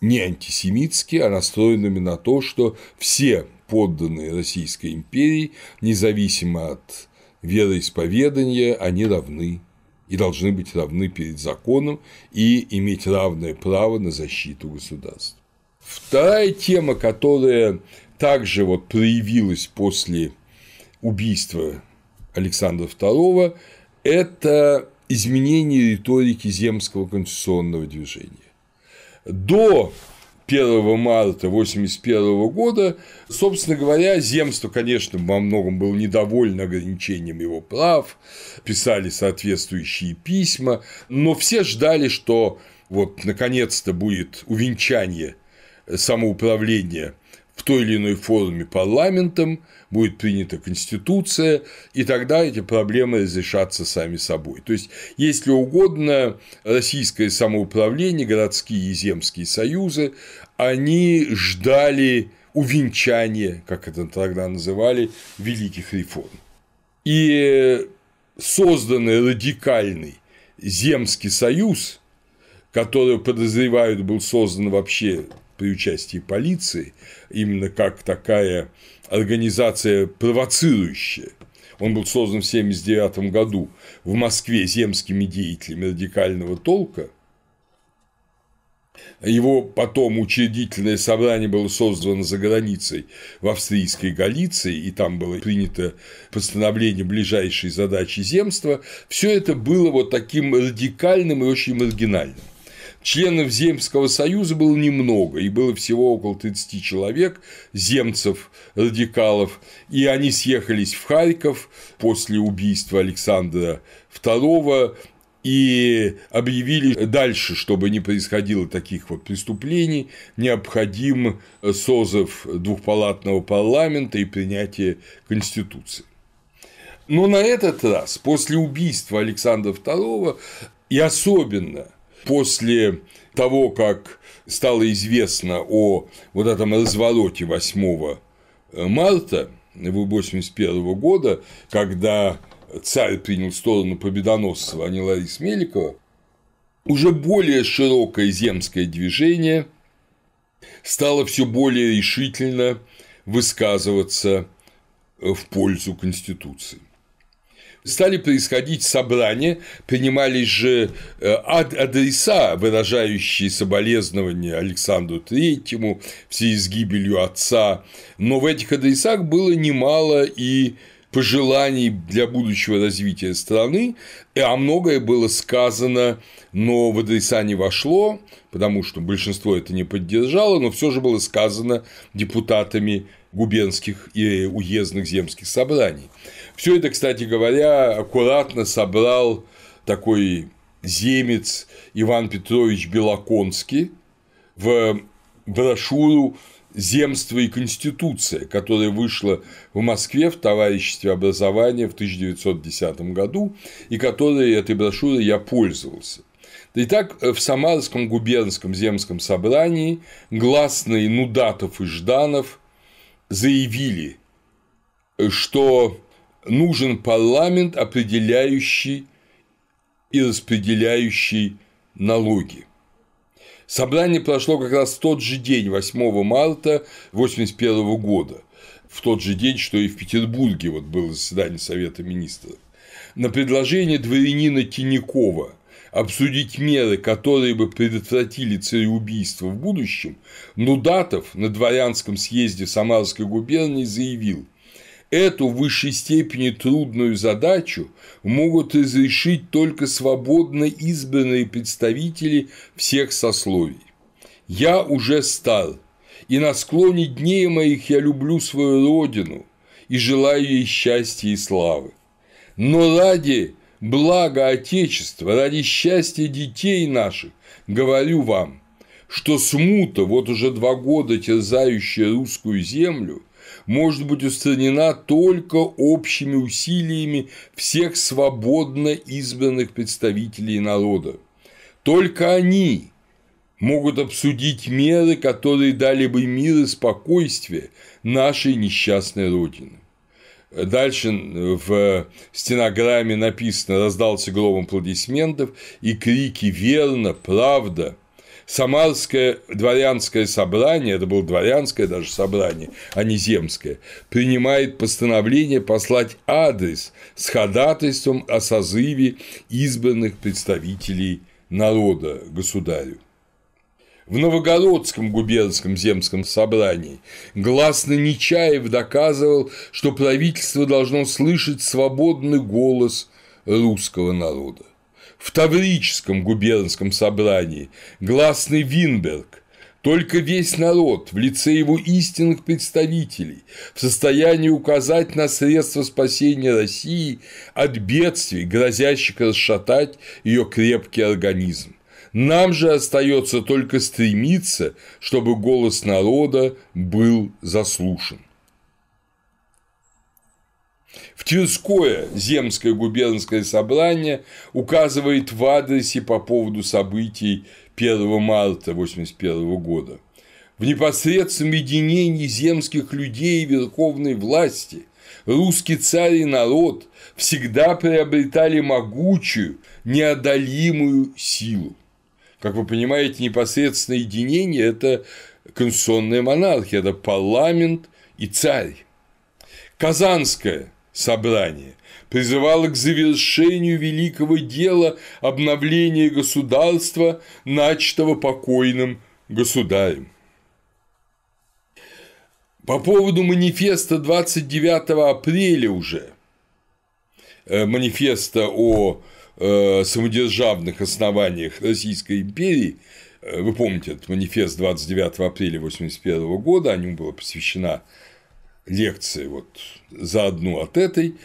не антисемитские, а настроенными на то, что все подданные Российской империи, независимо от вероисповедания, они равны и должны быть равны перед законом и иметь равное право на защиту государства. Вторая тема, которая также вот проявилась после убийства Александра II, это изменение риторики земского конституционного движения до 1 марта 1981 года, собственно говоря, земство, конечно, во многом было недовольно ограничением его прав, писали соответствующие письма, но все ждали, что вот наконец-то будет увенчание самоуправления в той или иной форме парламентом, будет принята конституция, и тогда эти проблемы разрешатся сами собой. То есть, если угодно, российское самоуправление, городские и земские союзы, они ждали увенчания, как это тогда называли, великих реформ. И созданный радикальный земский союз, который, подозревают, был создан вообще при участии полиции, именно как такая организация провоцирующая. Он был создан в 1979 году в Москве земскими деятелями радикального толка. Его потом учредительное собрание было создано за границей в австрийской Галиции, и там было принято постановление ближайшей задачи земства. Все это было вот таким радикальным и очень маргинальным. Членов Земского союза было немного, и было всего около 30 человек, земцев, радикалов, и они съехались в Харьков после убийства Александра II и объявили дальше, чтобы не происходило таких вот преступлений, необходим созыв двухпалатного парламента и принятие Конституции. Но на этот раз, после убийства Александра II, и особенно – после того, как стало известно о вот этом развороте 8 э, марта 1981 года, когда царь принял сторону победоносцев, а не Ларис Меликова, уже более широкое земское движение стало все более решительно высказываться в пользу Конституции стали происходить собрания, принимались же э, адреса, выражающие соболезнования Александру Третьему в связи с гибелью отца, но в этих адресах было немало и пожеланий для будущего развития страны, а многое было сказано, но в адреса не вошло, потому что большинство это не поддержало, но все же было сказано депутатами губернских и э, уездных земских собраний. Все это, кстати говоря, аккуратно собрал такой земец Иван Петрович Белоконский в брошюру «Земство и Конституция», которая вышла в Москве в товариществе образования в 1910 году, и которой этой брошюрой я пользовался. Итак, в Самарском губернском земском собрании гласные Нудатов и Жданов заявили, что нужен парламент, определяющий и распределяющий налоги. Собрание прошло как раз в тот же день, 8 марта 1981 года, в тот же день, что и в Петербурге вот было заседание Совета Министров. На предложение дворянина Тинякова обсудить меры, которые бы предотвратили цареубийство в будущем, Нудатов на дворянском съезде Самарской губернии заявил, Эту в высшей степени трудную задачу могут разрешить только свободно избранные представители всех сословий. Я уже стал и на склоне дней моих я люблю свою родину и желаю ей счастья и славы. Но ради блага Отечества, ради счастья детей наших, говорю вам, что смута, вот уже два года терзающая русскую землю – может быть устранена только общими усилиями всех свободно избранных представителей народа. Только они могут обсудить меры, которые дали бы мир и спокойствие нашей несчастной Родины. Дальше в стенограмме написано «раздался гром аплодисментов и крики «Верно! Правда!» Самарское дворянское собрание, это было дворянское даже собрание, а не земское, принимает постановление послать адрес с ходатайством о созыве избранных представителей народа государю. В Новогородском губернском земском собрании гласно Нечаев доказывал, что правительство должно слышать свободный голос русского народа в Таврическом губернском собрании, гласный Винберг, только весь народ в лице его истинных представителей в состоянии указать на средства спасения России от бедствий, грозящих расшатать ее крепкий организм. Нам же остается только стремиться, чтобы голос народа был заслушан. В Тверское земское губернское собрание указывает в адресе по поводу событий 1 марта 1981 года. В непосредственном единении земских людей и верховной власти русский царь и народ всегда приобретали могучую, неодолимую силу. Как вы понимаете, непосредственное единение – это конституционная монархия, это парламент и царь. Казанская собрание призывало к завершению великого дела обновления государства, начатого покойным государем. По поводу манифеста 29 апреля уже, э, манифеста о э, самодержавных основаниях Российской империи, э, вы помните этот манифест 29 апреля 1981 года, о нем была посвящена лекция вот за одну от этой,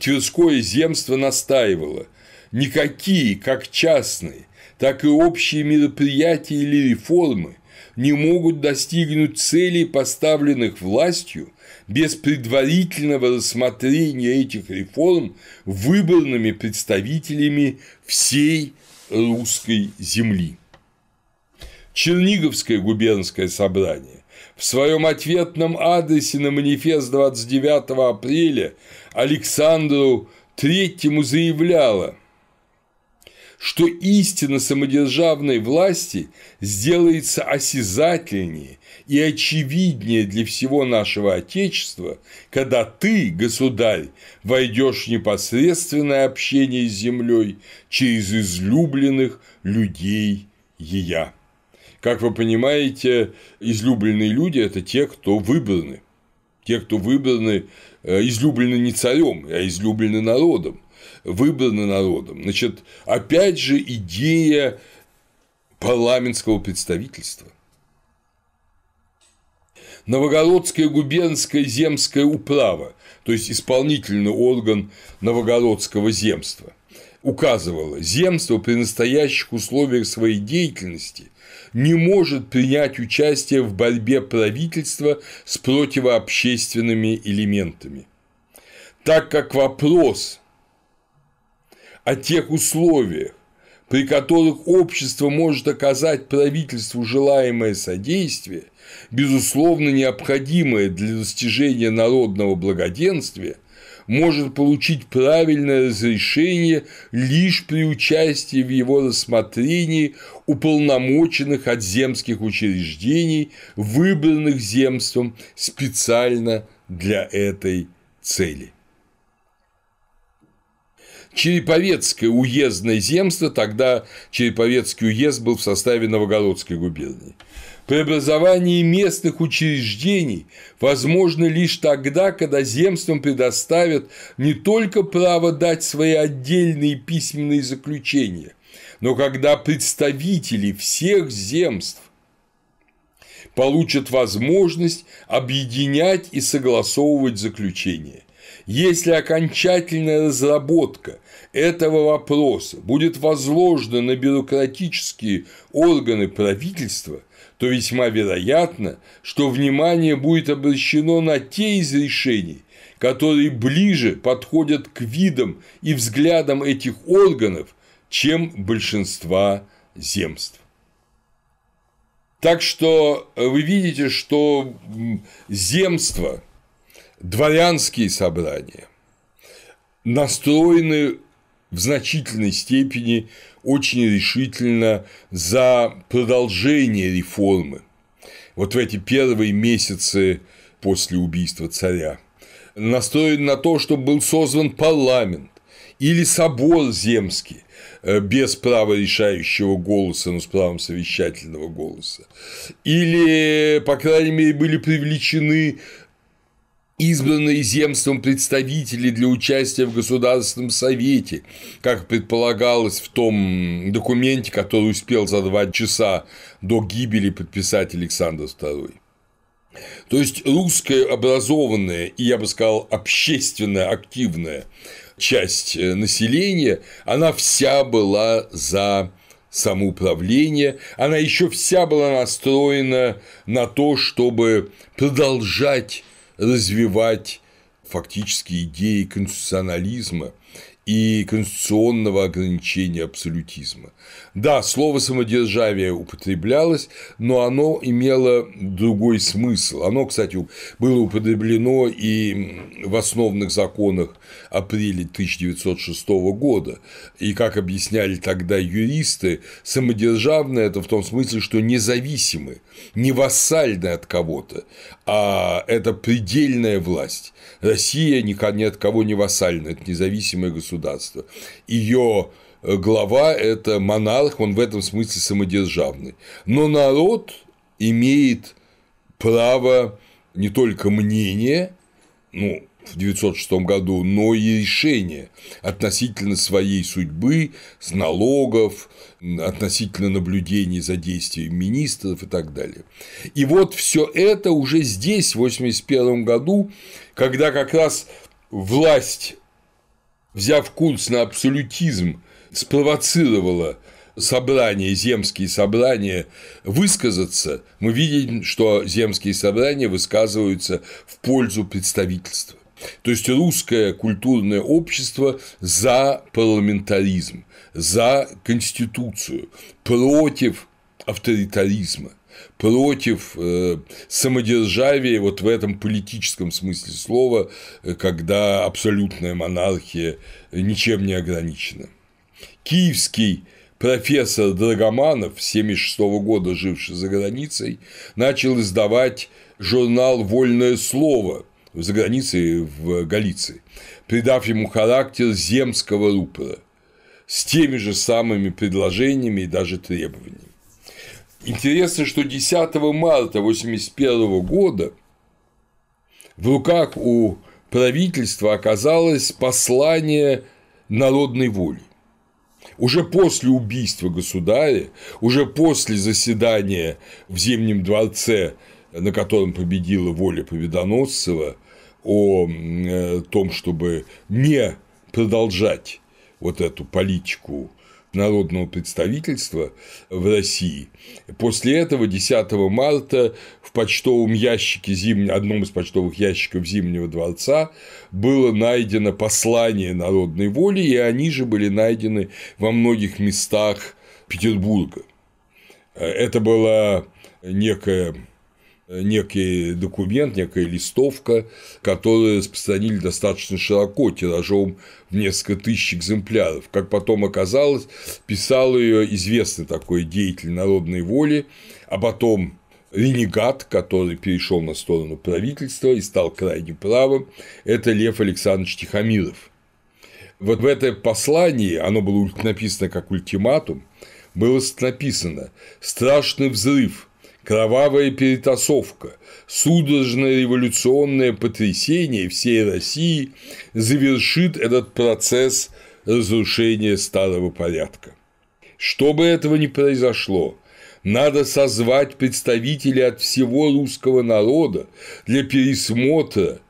Тверское земство настаивало, никакие как частные, так и общие мероприятия или реформы не могут достигнуть целей, поставленных властью, без предварительного рассмотрения этих реформ выбранными представителями всей русской земли. Черниговское губернское собрание в своем ответном адресе на манифест 29 апреля Александру Третьему заявляла, что истина самодержавной власти сделается осязательнее и очевиднее для всего нашего Отечества, когда ты, государь, войдешь в непосредственное общение с землей через излюбленных людей ея. Как вы понимаете, излюбленные люди – это те, кто выбраны. Те, кто выбраны, э, излюблены не царем, а излюблены народом. Выбраны народом. Значит, опять же идея парламентского представительства. Новогородская губернская земская управа, то есть исполнительный орган новогородского земства, указывала, земство при настоящих условиях своей деятельности не может принять участие в борьбе правительства с противообщественными элементами. Так как вопрос о тех условиях, при которых общество может оказать правительству желаемое содействие, безусловно необходимое для достижения народного благоденствия – может получить правильное разрешение лишь при участии в его рассмотрении уполномоченных от земских учреждений, выбранных земством специально для этой цели. Череповецкое уездное земство, тогда Череповецкий уезд был в составе Новогородской губернии, Преобразование местных учреждений возможно лишь тогда, когда земствам предоставят не только право дать свои отдельные письменные заключения, но когда представители всех земств получат возможность объединять и согласовывать заключения. Если окончательная разработка этого вопроса будет возложена на бюрократические органы правительства, то весьма вероятно, что внимание будет обращено на те из решений, которые ближе подходят к видам и взглядам этих органов, чем большинства земств. Так что э, вы видите, что земства, дворянские собрания настроены в значительной степени очень решительно за продолжение реформы вот в эти первые месяцы после убийства царя. Настроен на то, чтобы был создан парламент или собор земский, э, без права решающего голоса, но с правом совещательного голоса. Или, по крайней мере, были привлечены избранные земством представители для участия в Государственном Совете, как предполагалось в том документе, который успел за два часа до гибели подписать Александр II. То есть русская образованная и, я бы сказал, общественная, активная часть э, населения, она вся была за самоуправление, она еще вся была настроена на то, чтобы продолжать развивать фактически идеи конституционализма и конституционного ограничения абсолютизма. Да, слово «самодержавие» употреблялось, но оно имело другой смысл. Оно, кстати, было употреблено и в основных законах апреля 1906 года. И, как объясняли тогда юристы, самодержавное – это в том смысле, что независимы, не вассальны от кого-то, а это предельная власть. Россия ни от кого не вассальна, это независимое государство. Ее э, глава – это монарх, он в этом смысле самодержавный. Но народ имеет право не только мнение, ну, в 906 году, но и решение относительно своей судьбы, с налогов, относительно наблюдений за действиями министров и так далее. И вот все это уже здесь, в 1981 году, когда как раз власть, взяв курс на абсолютизм, спровоцировала собрания, земские собрания высказаться, мы видим, что земские собрания высказываются в пользу представительства. То есть русское культурное общество за парламентаризм, за конституцию, против авторитаризма против э, самодержавия вот в этом политическом смысле слова, э, когда абсолютная монархия э, ничем не ограничена. Киевский профессор Драгоманов, 1976 года живший за границей, начал издавать журнал «Вольное слово», за границей в Галиции, придав ему характер земского рупора с теми же самыми предложениями и даже требованиями. Интересно, что 10 марта 1981 года в руках у правительства оказалось послание народной воли. Уже после убийства государя, уже после заседания в Зимнем дворце, на котором победила воля Победоносцева, о э, том, чтобы не продолжать вот эту политику народного представительства в России. После этого 10 марта в почтовом ящике зим... одном из почтовых ящиков Зимнего дворца было найдено послание народной воли, и они же были найдены во многих местах Петербурга. Э, это была некая Э, некий документ, некая листовка, которую распространили достаточно широко, тиражом в несколько тысяч экземпляров. Как потом оказалось, писал ее известный такой деятель народной воли, а потом ренегат, который перешел на сторону правительства и стал крайне правым, это Лев Александрович Тихомиров. Вот в это послании, оно было написано как ультиматум, было написано «Страшный взрыв, кровавая перетасовка, судорожное революционное потрясение всей России завершит этот процесс разрушения старого порядка. Чтобы этого не произошло, надо созвать представителей от всего русского народа для пересмотра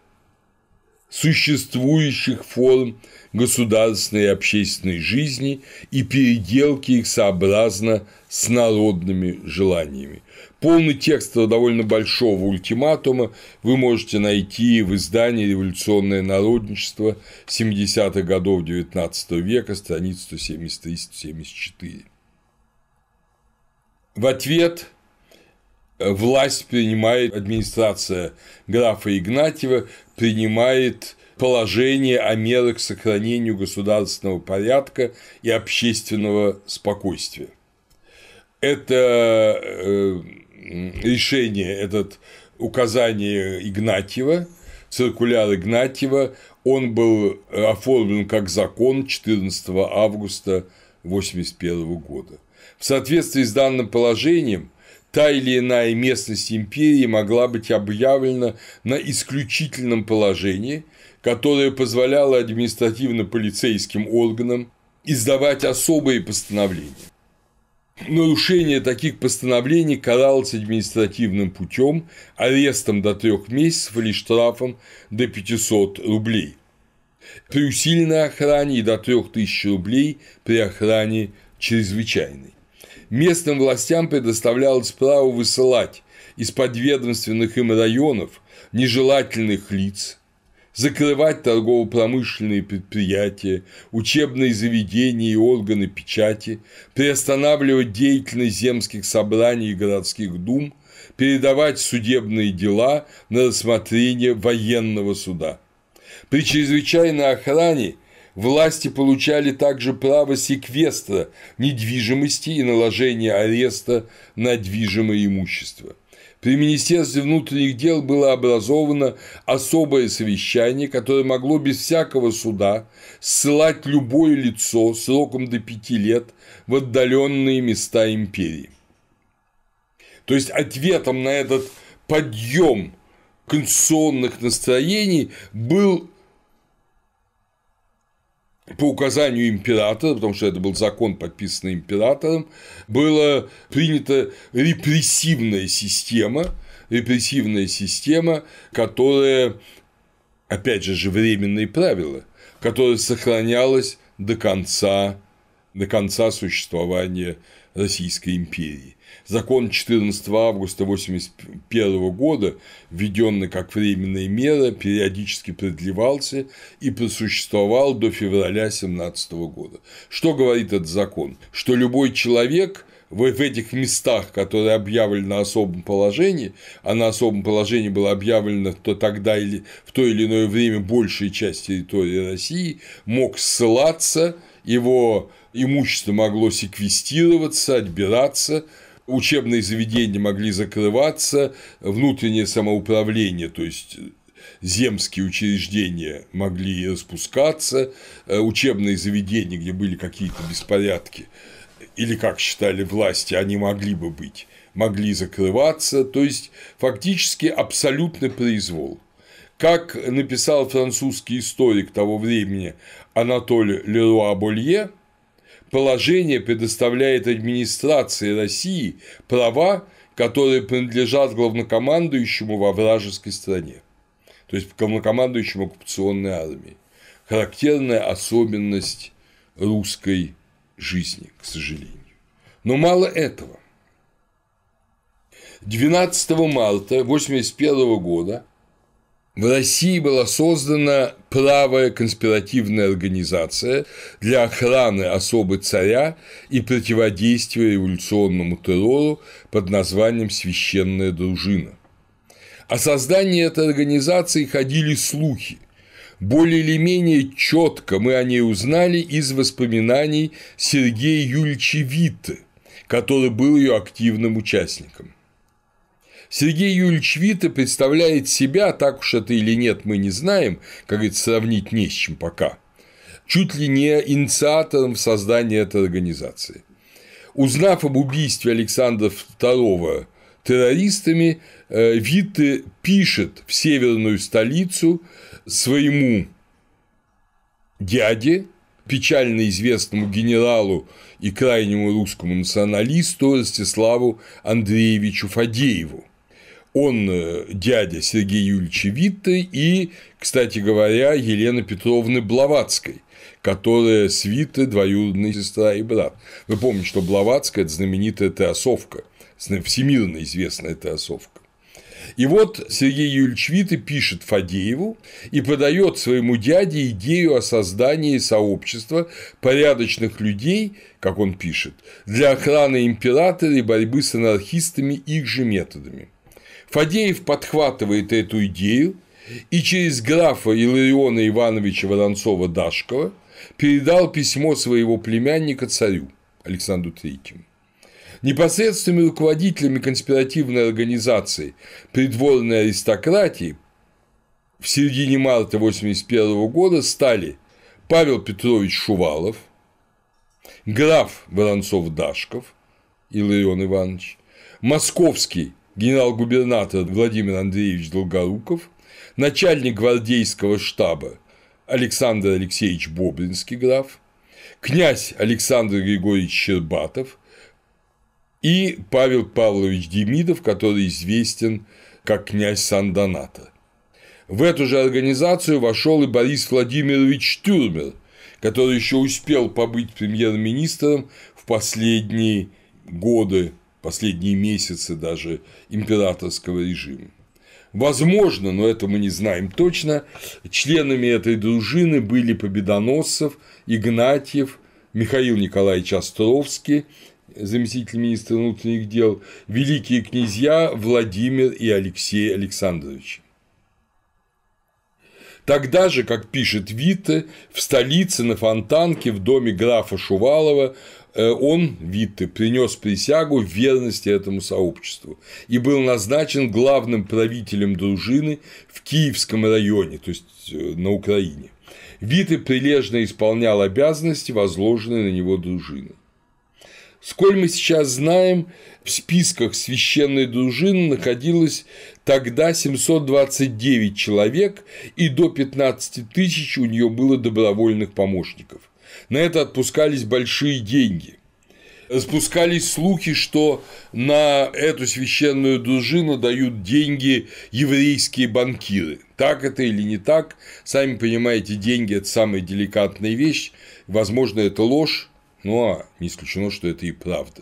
существующих форм государственной и общественной жизни и переделки их сообразно с народными желаниями. Полный текст довольно большого ультиматума вы можете найти в издании «Революционное народничество» 70-х годов XIX века, страниц 173-174. В ответ власть принимает, администрация графа Игнатьева принимает положение о мерах к сохранению государственного порядка и общественного спокойствия. Это э, решение, этот указание Игнатьева, циркуляр Игнатьева, он был оформлен как закон 14 августа 1981 года. В соответствии с данным положением, та или иная местность империи могла быть объявлена на исключительном положении, которое позволяло административно-полицейским органам издавать особые постановления. Нарушение таких постановлений каралось административным путем, арестом до трех месяцев или штрафом до 500 рублей. При усиленной охране и до 3000 рублей при охране чрезвычайной. Местным властям предоставлялось право высылать из подведомственных им районов нежелательных лиц, закрывать торгово-промышленные предприятия, учебные заведения и органы печати, приостанавливать деятельность земских собраний и городских дум, передавать судебные дела на рассмотрение военного суда. При чрезвычайной охране власти получали также право секвестра недвижимости и наложения ареста на движимое имущество – при Министерстве внутренних дел было образовано особое совещание, которое могло без всякого суда ссылать любое лицо сроком до пяти лет в отдаленные места империи. То есть ответом на этот подъем конституционных настроений был по указанию императора, потому что это был закон, подписанный императором, была принята репрессивная система, репрессивная система, которая, опять же, же временные правила, которая сохранялась до конца, до конца существования Российской империи. Закон 14 августа 1981 года, введенный как временная мера, периодически продлевался и просуществовал до февраля 2017 года. Что говорит этот закон? Что любой человек в этих местах, которые объявлены на особом положении, а на особом положении было объявлено то тогда или в то или иное время большая часть территории России, мог ссылаться, его имущество могло секвестироваться, отбираться, учебные заведения могли закрываться, внутреннее самоуправление, то есть земские учреждения могли распускаться, э, учебные заведения, где были какие-то беспорядки, или, как считали власти, они могли бы быть, могли закрываться, то есть фактически абсолютный произвол. Как написал французский историк того времени Анатоль Леруа Болье, Положение предоставляет администрации России права, которые принадлежат главнокомандующему во вражеской стране, то есть главнокомандующему оккупационной армии. Характерная особенность русской жизни, к сожалению. Но мало этого. 12 марта 1981 года в России была создана правая конспиративная организация для охраны особы царя и противодействия революционному террору под названием «Священная дружина». О создании этой организации ходили слухи. Более или менее четко мы о ней узнали из воспоминаний Сергея Юльевича который был ее активным участником. Сергей Юрьевич Вита представляет себя, так уж это или нет, мы не знаем, как говорится, сравнить не с чем пока, чуть ли не инициатором создания этой организации. Узнав об убийстве Александра II террористами, э, Вита пишет в северную столицу своему дяде, печально известному генералу и крайнему русскому националисту Ростиславу Андреевичу Фадееву. Он э, дядя Сергея Юрьевича Витте и, кстати говоря, Елены Петровны Блаватской, которая с Витте двоюродная сестра и брат. Вы помните, что Блаватская – это знаменитая теосовка, всемирно известная теосовка. И вот Сергей Юрьевич Виты пишет Фадееву и подает своему дяде идею о создании сообщества порядочных людей, как он пишет, для охраны императора и борьбы с анархистами их же методами – Фадеев подхватывает эту идею и через графа Илариона Ивановича Воронцова-Дашкова передал письмо своего племянника царю Александру Третьему. Непосредственными руководителями конспиративной организации придворной аристократии в середине марта 1981 года стали Павел Петрович Шувалов, граф Воронцов-Дашков Иларион Иванович, московский генерал-губернатор Владимир Андреевич Долгоруков, начальник гвардейского штаба Александр Алексеевич Бобринский граф, князь Александр Григорьевич Щербатов и Павел Павлович Демидов, который известен как князь Сандоната. В эту же организацию вошел и Борис Владимирович Тюрмер, который еще успел побыть премьер-министром в последние годы последние месяцы даже императорского режима. Возможно, но это мы не знаем точно, членами этой дружины были Победоносцев, Игнатьев, Михаил Николаевич Островский, заместитель министра внутренних дел, великие князья Владимир и Алексей Александрович. Тогда же, как пишет Вита, в столице на Фонтанке в доме графа Шувалова Э, он, Витте, принес присягу верности этому сообществу и был назначен главным правителем дружины в Киевском районе, то есть э, на Украине. Витте прилежно исполнял обязанности, возложенные на него дружины. Сколь мы сейчас знаем, в списках священной дружины находилось тогда 729 человек, и до 15 тысяч у нее было добровольных помощников – на это отпускались большие деньги. Спускались слухи, что на эту священную дружину дают деньги еврейские банкиры. Так это или не так, сами понимаете, деньги – это самая деликатная вещь, возможно, это ложь, ну а не исключено, что это и правда.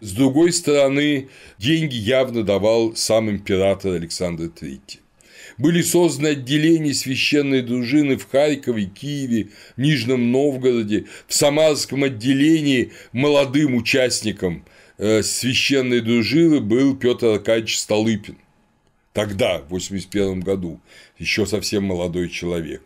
С другой стороны, деньги явно давал сам император Александр III. Были созданы отделения священной дружины в Харькове, Киеве, Нижнем Новгороде, в Самарском отделении молодым участникам э, священной дружины был Петр Аркадьевич Столыпин. Тогда, в 1981 году, еще совсем молодой человек.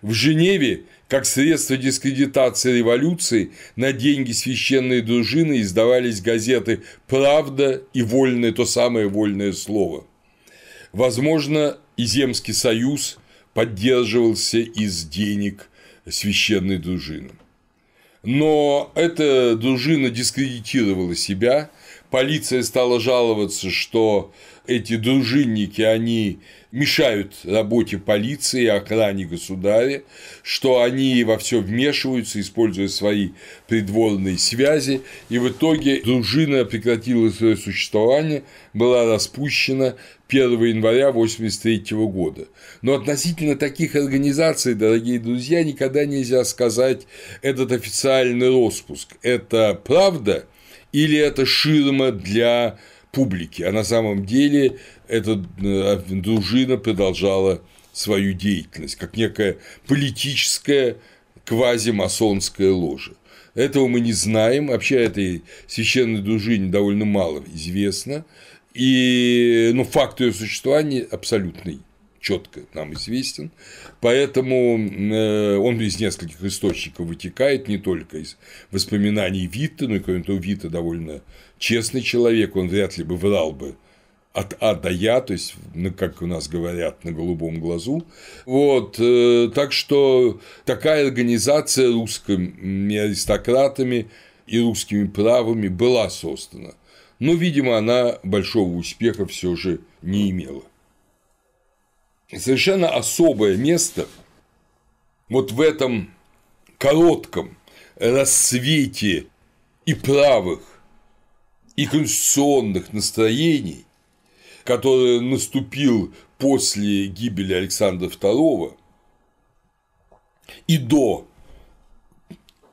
В Женеве, как средство дискредитации революции, на деньги священной дружины издавались газеты «Правда» и «Вольное», то самое «Вольное слово». Возможно, и Земский союз поддерживался из денег священной дружины. Но эта дружина дискредитировала себя, полиция стала жаловаться, что эти дружинники, они мешают работе полиции, охране государя, что они во все вмешиваются, используя свои придворные связи, и в итоге дружина прекратила свое существование, была распущена 1 января 1983 года. Но относительно таких организаций, дорогие друзья, никогда нельзя сказать этот официальный распуск – Это правда или это ширма для публике. а на самом деле эта э, дружина продолжала свою деятельность, как некая политическая квазимасонская ложа. Этого мы не знаем, вообще этой священной дружине довольно мало известно, и ну, факт ее существования абсолютный четко нам известен, поэтому э, он из нескольких источников вытекает, не только из воспоминаний Витта, но и кроме того, Витта довольно Честный человек, он вряд ли бы врал бы от А до Я, то есть, как у нас говорят, на голубом глазу. Вот, э, так что такая организация русскими аристократами и русскими правами была создана. Но, видимо, она большого успеха все же не имела. Совершенно особое место вот в этом коротком рассвете и правых, и конституционных настроений, который наступил после гибели Александра II и до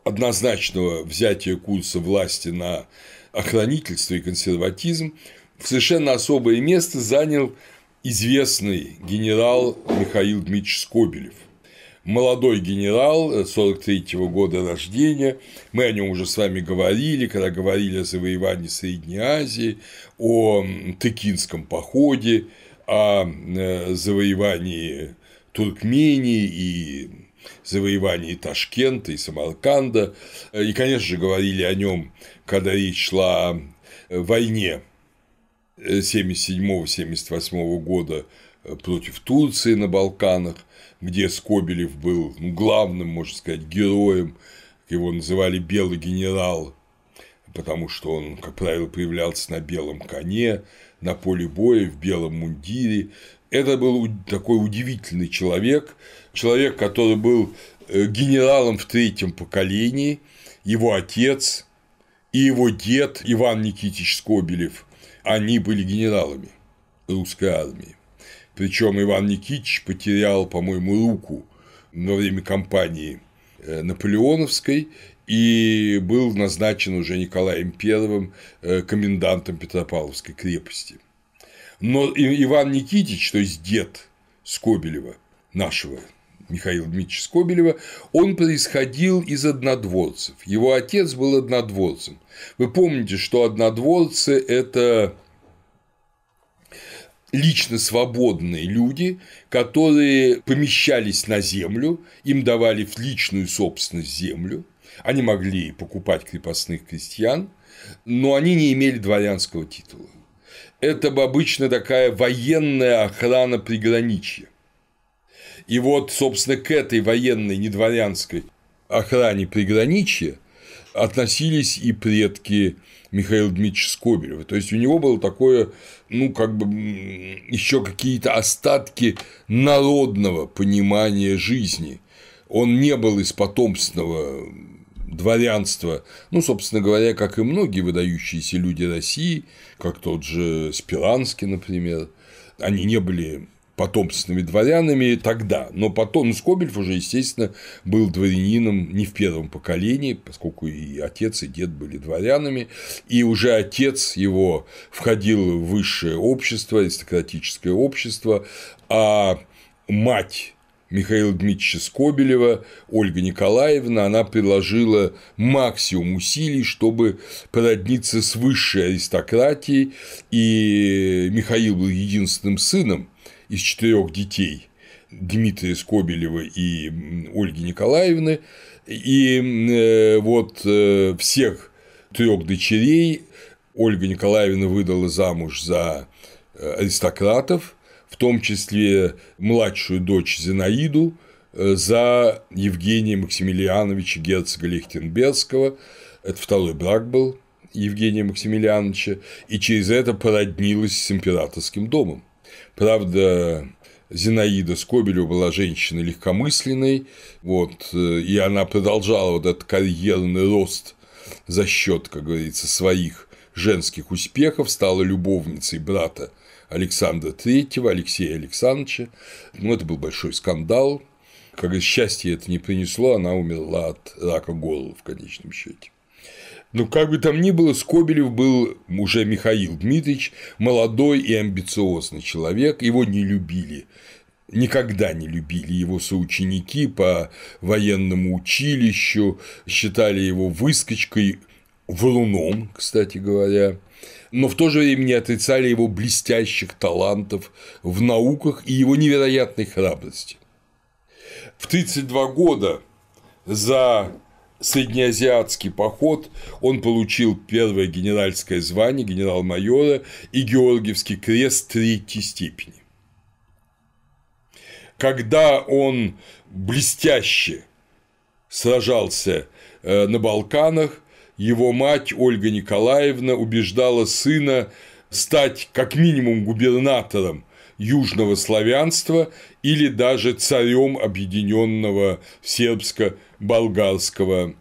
однозначного взятия курса власти на охранительство и консерватизм, совершенно особое место занял известный генерал Михаил Дмитриевич Скобелев – молодой генерал 43 э, -го года рождения, мы о нем уже с вами говорили, когда говорили о завоевании Средней Азии, о Тыкинском походе, о э, завоевании Туркмении и завоевании Ташкента и Самарканда, э, и, конечно же, говорили о нем, когда речь шла о войне 77-78 года против Турции на Балканах, где Скобелев был ну, главным, можно сказать, героем, его называли «белый генерал», потому что он, как правило, появлялся на белом коне, на поле боя, в белом мундире. Это был такой удивительный человек, человек, который был э, генералом в третьем поколении, его отец и его дед Иван Никитич Скобелев, они были генералами русской армии. Причем Иван Никитич потерял, по-моему, руку во время кампании э, наполеоновской и был назначен уже Николаем I э, комендантом Петропавловской крепости. Но Иван Никитич, то есть дед Скобелева, нашего Михаила Дмитриевича Скобелева, он происходил из однодворцев. Его отец был однодворцем. Вы помните, что однодворцы – это лично свободные люди, которые помещались на землю, им давали в личную собственность землю, они могли покупать крепостных крестьян, но они не имели дворянского титула. Это обычно такая военная охрана приграничья. И вот, собственно, к этой военной недворянской охране приграничья – относились и предки Михаила Дмитриевича Скобелева. То есть у него было такое, ну, как бы еще какие-то остатки народного понимания жизни. Он не был из потомственного дворянства, ну, собственно говоря, как и многие выдающиеся люди России, как тот же Спиранский, например, они не были потомственными дворянами тогда, но потом ну, Скобелев уже, естественно, был дворянином не в первом поколении, поскольку и отец, и дед были дворянами, и уже отец его входил в высшее общество, аристократическое общество, а мать Михаила Дмитриевича Скобелева, Ольга Николаевна, она приложила максимум усилий, чтобы породниться с высшей аристократией, и Михаил был единственным сыном, из четырех детей Дмитрия Скобелева и Ольги Николаевны, и э, вот э, всех трех дочерей Ольга Николаевна выдала замуж за э, аристократов, в том числе младшую дочь Зинаиду за Евгения Максимилиановича герцога Лихтенбергского, это второй брак был Евгения Максимилиановича, и через это породнилась с императорским домом. Правда, Зинаида Скобелева была женщиной легкомысленной, вот, э, и она продолжала вот этот карьерный рост за счет, как говорится, своих женских успехов, стала любовницей брата Александра III, Алексея Александровича. Ну, это был большой скандал. Как счастье это не принесло, она умерла от рака горла в конечном счете. Ну как бы там ни было, Скобелев был уже Михаил Дмитрич, молодой и амбициозный человек, его не любили никогда не любили его соученики по военному училищу, считали его выскочкой, валуном, кстати говоря, но в то же время не отрицали его блестящих талантов в науках и его невероятной храбрости. В 32 года за среднеазиатский поход, он получил первое генеральское звание генерал-майора и Георгиевский крест третьей степени. Когда он блестяще сражался э, на Балканах, его мать Ольга Николаевна убеждала сына стать как минимум губернатором южного славянства или даже царем объединенного сербско-болгарского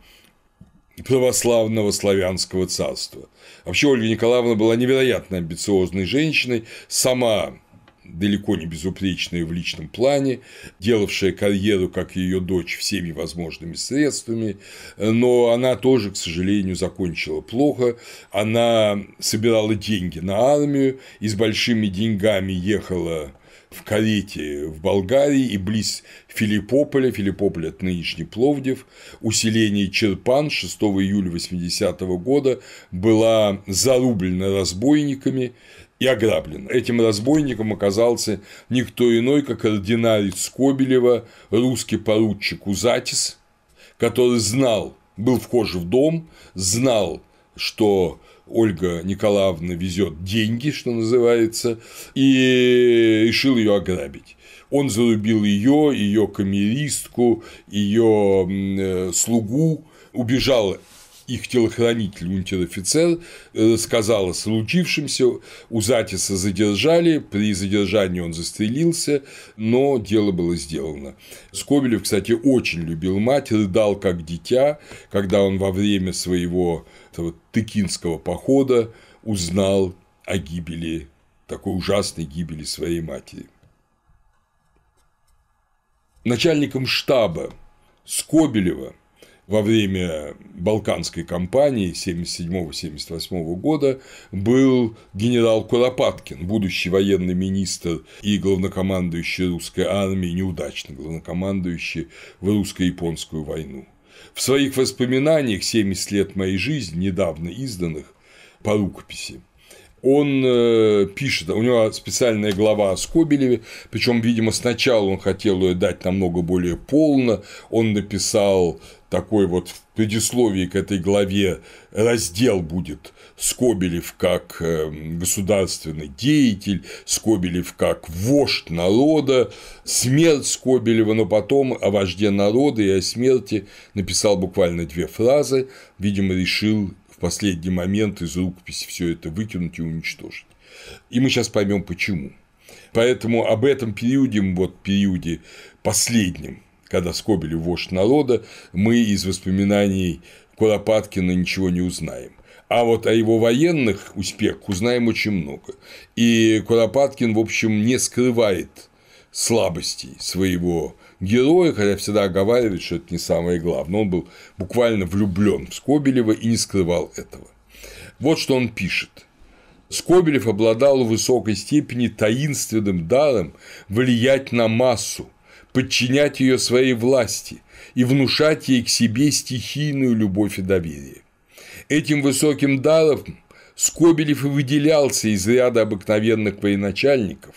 православного славянского царства. Вообще Ольга Николаевна была невероятно амбициозной женщиной, сама далеко не безупречная в личном плане, делавшая карьеру, как и ее дочь, всеми возможными средствами, но она тоже, к сожалению, закончила плохо. Она собирала деньги на армию и с большими деньгами ехала в Карите в Болгарии и близ Филиппополя, Филиппополь от нынешний Пловдив, усиление Черпан 6 июля 80 -го года была зарублена разбойниками и ограблен. Этим разбойником оказался никто иной, как ординарец Скобелева, русский поручик Узатис, который знал, был вхож в дом, знал, что Ольга Николаевна везет деньги, что называется, и решил ее ограбить. Он зарубил ее, ее камеристку, ее э, слугу, убежал их телохранитель, унтер-офицер, сказал о случившемся, Узатиса задержали, при задержании он застрелился, но дело было сделано. Скобелев, кстати, очень любил мать, рыдал как дитя, когда он во время своего этого тыкинского похода узнал о гибели, такой ужасной гибели своей матери. Начальником штаба Скобелева во время Балканской кампании 1977-1978 года был генерал Куропаткин, будущий военный министр и главнокомандующий русской армией неудачно главнокомандующий в русско-японскую войну. В своих воспоминаниях «70 лет моей жизни», недавно изданных по рукописи, он э, пишет, у него специальная глава о Скобелеве, причем, видимо, сначала он хотел ее дать намного более полно, он написал такой вот в предисловии к этой главе раздел будет Скобелев как э, государственный деятель, Скобелев как вождь народа, смерть Скобелева, но потом о вожде народа и о смерти написал буквально две фразы, видимо, решил в последний момент из рукописи все это вытянуть и уничтожить. И мы сейчас поймем почему. Поэтому об этом периоде, вот периоде последнем, когда Скобелев вождь народа, мы из воспоминаний Куропаткина ничего не узнаем. А вот о его военных успехах узнаем очень много. И Куропаткин, в общем, не скрывает слабостей своего героя, хотя всегда оговаривает, что это не самое главное. Он был буквально влюблен в Скобелева и не скрывал этого. Вот что он пишет. Скобелев обладал в высокой степени таинственным даром влиять на массу, подчинять ее своей власти и внушать ей к себе стихийную любовь и доверие. Этим высоким даром Скобелев и выделялся из ряда обыкновенных военачальников.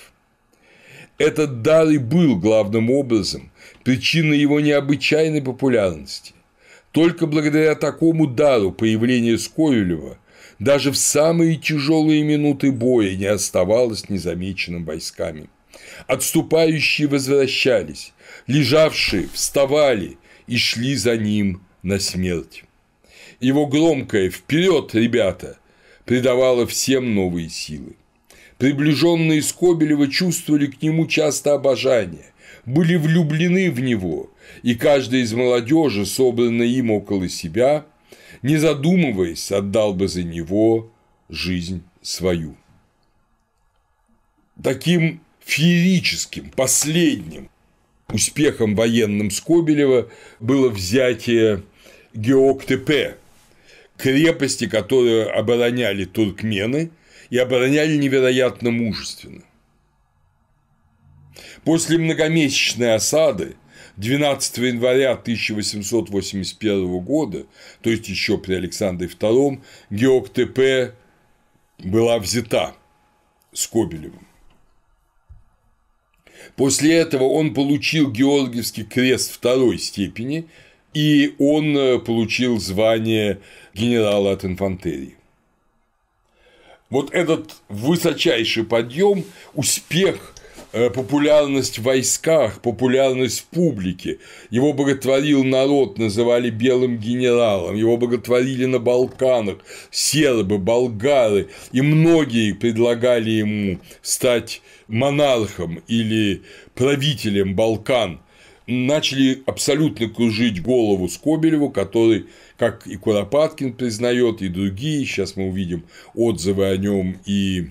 Этот дар и был главным образом причиной его необычайной популярности. Только благодаря такому дару появление Скобелева даже в самые тяжелые минуты боя не оставалось незамеченным войсками. Отступающие возвращались, лежавшие вставали и шли за ним на смерть. Его громкое «Вперед, ребята!» придавало всем новые силы. Приближенные Скобелева чувствовали к нему часто обожание, были влюблены в него, и каждый из молодежи, собранный им около себя, не задумываясь, отдал бы за него жизнь свою. Таким феерическим, последним успехом военным Скобелева было взятие Геоктепе крепости, которые обороняли туркмены, и обороняли невероятно мужественно. После многомесячной осады 12 января 1881 года, то есть еще при Александре II, Георг ТП была взята Скобелевым. После этого он получил Георгиевский крест второй степени, и он э, получил звание генерала от инфантерии. Вот этот высочайший подъем, успех, э, популярность в войсках, популярность в публике. Его боготворил народ, называли белым генералом, его боготворили на Балканах, сербы, болгары, и многие предлагали ему стать монархом или правителем Балкан – начали абсолютно кружить голову Скобелеву, который, как и Куропаткин признает, и другие, сейчас мы увидим отзывы о нем и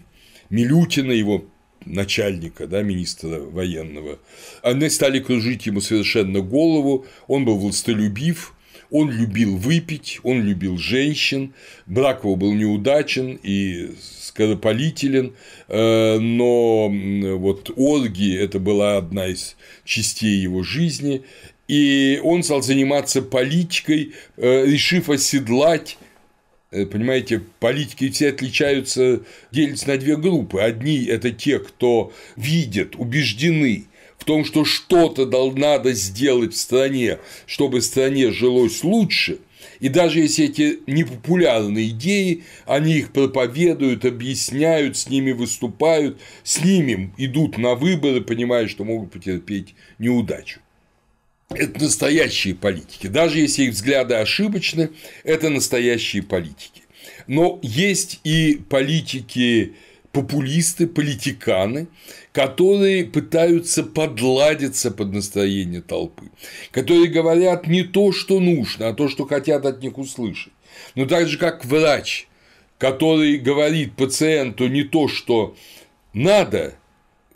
Милютина, его начальника, да, министра военного, они стали кружить ему совершенно голову, он был властолюбив, он любил выпить, он любил женщин, брак его был неудачен и скоропалителен, э, но вот оргии – это была одна из частей его жизни, и он стал заниматься политикой, э, решив оседлать э, Понимаете, политики все отличаются, делятся на две группы. Одни – это те, кто видят, убеждены, том, что что-то надо сделать в стране, чтобы стране жилось лучше, и даже если эти непопулярные идеи, они их проповедуют, объясняют, с ними выступают, с ними идут на выборы, понимая, что могут потерпеть неудачу. Это настоящие политики. Даже если их взгляды ошибочны, это настоящие политики. Но есть и политики, популисты, политиканы, которые пытаются подладиться под настроение толпы, которые говорят не то, что нужно, а то, что хотят от них услышать. Но так же, как врач, который говорит пациенту не то, что надо,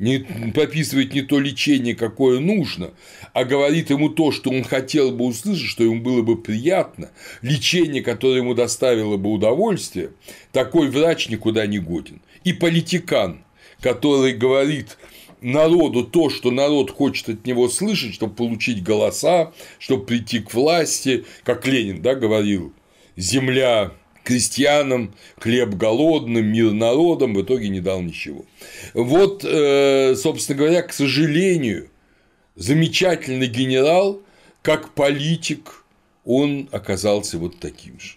не прописывает не то лечение, какое нужно, а говорит ему то, что он хотел бы услышать, что ему было бы приятно, лечение, которое ему доставило бы удовольствие, такой врач никуда не годен и политикан, который говорит народу то, что народ хочет от него слышать, чтобы получить голоса, чтобы прийти к власти, как Ленин да, говорил, земля крестьянам, хлеб голодным, мир народам, в итоге не дал ничего. Вот, э, собственно говоря, к сожалению, замечательный генерал, как политик, он оказался вот таким же.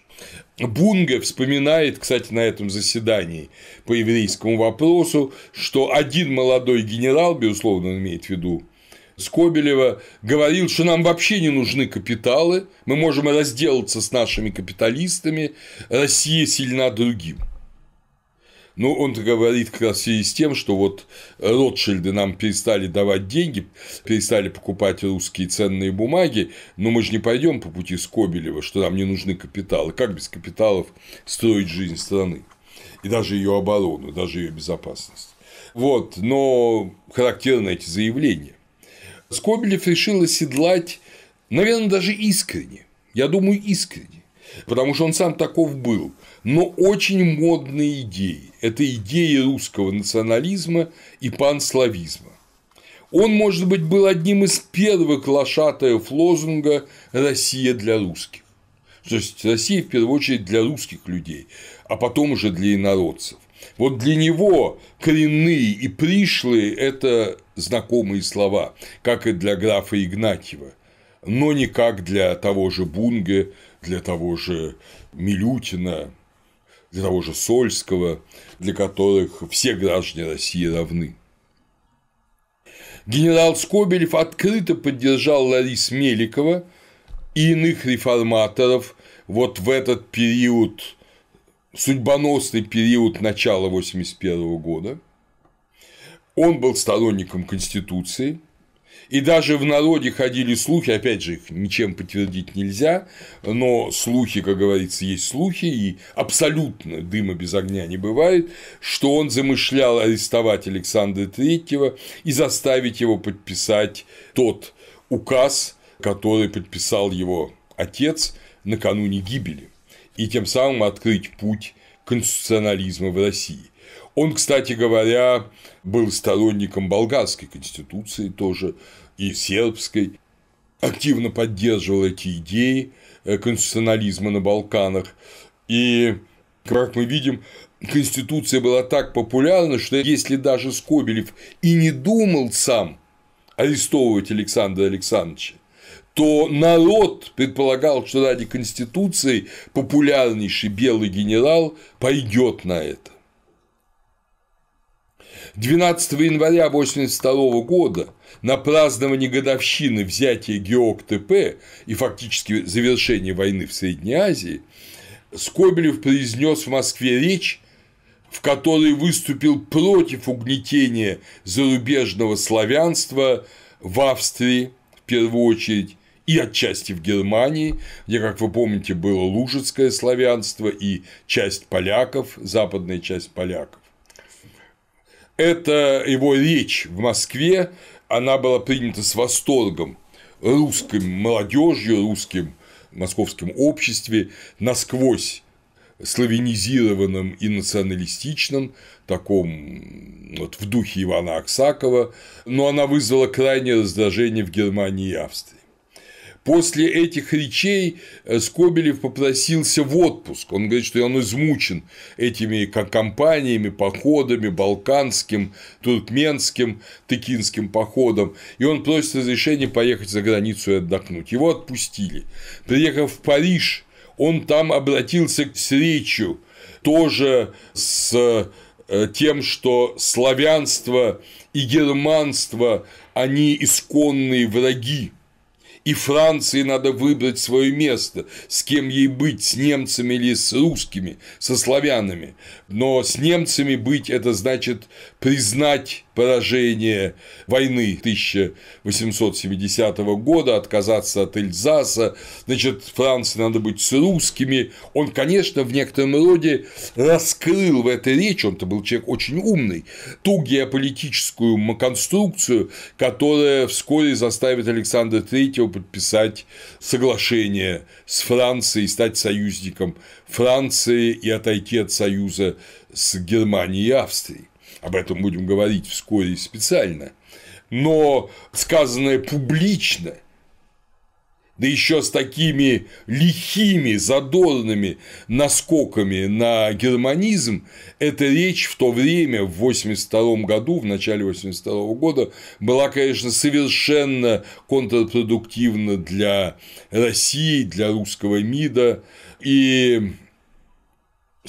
Бунга вспоминает, кстати, на этом заседании по еврейскому вопросу, что один молодой генерал, безусловно, он имеет в виду Скобелева, говорил, что нам вообще не нужны капиталы, мы можем разделаться с нашими капиталистами, Россия сильна другим. Ну, он говорит как раз в связи с тем, что вот Ротшильды нам перестали давать деньги, перестали покупать русские ценные бумаги, но мы же не пойдем по пути Скобелева, что нам не нужны капиталы. Как без капиталов строить жизнь страны? И даже ее оборону, даже ее безопасность. Вот, но характерны эти заявления. Скобелев решил оседлать, наверное, даже искренне, я думаю, искренне, потому что он сам таков был, но очень модные идеи – это идеи русского национализма и панславизма. Он, может быть, был одним из первых лошатаев лозунга «Россия для русских». То есть Россия в первую очередь для русских людей, а потом уже для инородцев. Вот для него коренные и пришлые – это знакомые слова, как и для графа Игнатьева, но не как для того же Бунге, для того же Милютина для того же Сольского, для которых все граждане России равны. Генерал Скобелев открыто поддержал Ларис Меликова и иных реформаторов вот в этот период, судьбоносный период начала 1981 года. Он был сторонником Конституции – и даже в народе ходили слухи, опять же, их ничем подтвердить нельзя, но слухи, как говорится, есть слухи, и абсолютно дыма без огня не бывает, что он замышлял арестовать Александра Третьего и заставить его подписать тот указ, который подписал его отец накануне гибели, и тем самым открыть путь конституционализма в России – он, кстати говоря, был сторонником болгарской конституции тоже и сербской, активно поддерживал эти идеи э, конституционализма на Балканах. И, как мы видим, Конституция была так популярна, что если даже Скобелев и не думал сам арестовывать Александра Александровича, то народ предполагал, что ради Конституции популярнейший белый генерал пойдет на это. 12 января 1982 года на празднование годовщины взятия ГеокТП и фактически завершения войны в Средней Азии Скобелев произнес в Москве речь, в которой выступил против угнетения зарубежного славянства в Австрии, в первую очередь, и отчасти в Германии, где, как вы помните, было лужицкое славянство и часть поляков, западная часть поляков. Это его речь в Москве, она была принята с восторгом русской молодежью, русским московском обществе насквозь славянизированном и националистичным, таком вот в духе Ивана Аксакова, но она вызвала крайнее раздражение в Германии и Австрии. После этих речей э, Скобелев попросился в отпуск. Он говорит, что он измучен этими компаниями, походами, балканским, туркменским, тыкинским походом. И он просит разрешения поехать за границу и отдохнуть. Его отпустили. Приехав в Париж, он там обратился к речью тоже с э, тем, что славянство и германство – они исконные враги и Франции надо выбрать свое место, с кем ей быть, с немцами или с русскими, со славянами. Но с немцами быть – это значит признать поражение войны 1870 года, отказаться от Эльзаса, значит, Франции надо быть с русскими. Он, конечно, в некотором роде раскрыл в этой речи, он-то был человек очень умный, ту геополитическую конструкцию, которая вскоре заставит Александра III подписать соглашение с Францией, стать союзником Франции и отойти от союза с Германией и Австрией об этом будем говорить вскоре специально, но сказанное публично, да еще с такими лихими, задорными наскоками на германизм, эта речь в то время, в 82 году, в начале 82 года, была, конечно, совершенно контрпродуктивна для России, для русского МИДа, и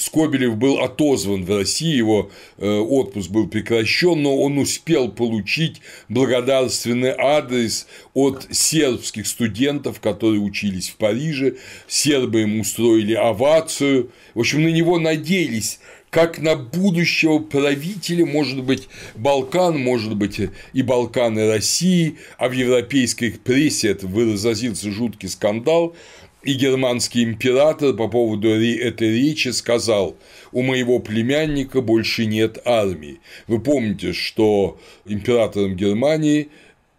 Скобелев был отозван в России, его э, отпуск был прекращен, но он успел получить благодарственный адрес от сербских студентов, которые учились в Париже. Сербы ему устроили овацию. В общем, на него надеялись как на будущего правителя, может быть, Балкан, может быть, и Балканы России, а в европейской прессе это разразился жуткий скандал, и германский император по поводу этой речи сказал, у моего племянника больше нет армии. Вы помните, что императором Германии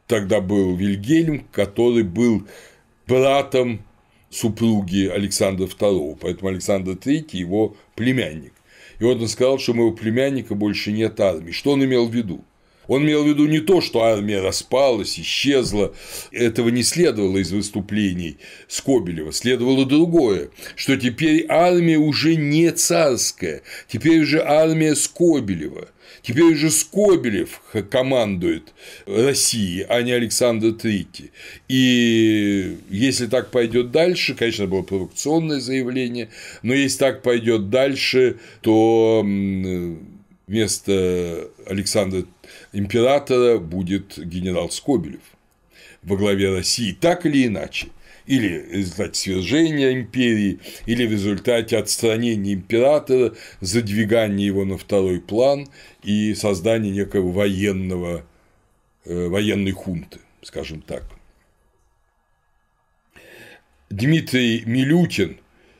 тогда был Вильгельм, который был братом супруги Александра II, поэтому Александр III его племянник. И вот он сказал, что у моего племянника больше нет армии. Что он имел в виду? Он имел в виду не то, что армия распалась, исчезла. Этого не следовало из выступлений Скобелева. Следовало другое, что теперь армия уже не царская, теперь уже армия Скобелева. Теперь уже Скобелев командует Россией, а не Александр III. И если так пойдет дальше, конечно, было провокационное заявление, но если так пойдет дальше, то вместо Александра императора будет генерал Скобелев во главе России, так или иначе, или в результате свержения империи, или в результате отстранения императора, задвигания его на второй план и создания некого военного, э, военной хунты, скажем так. Дмитрий Милютин,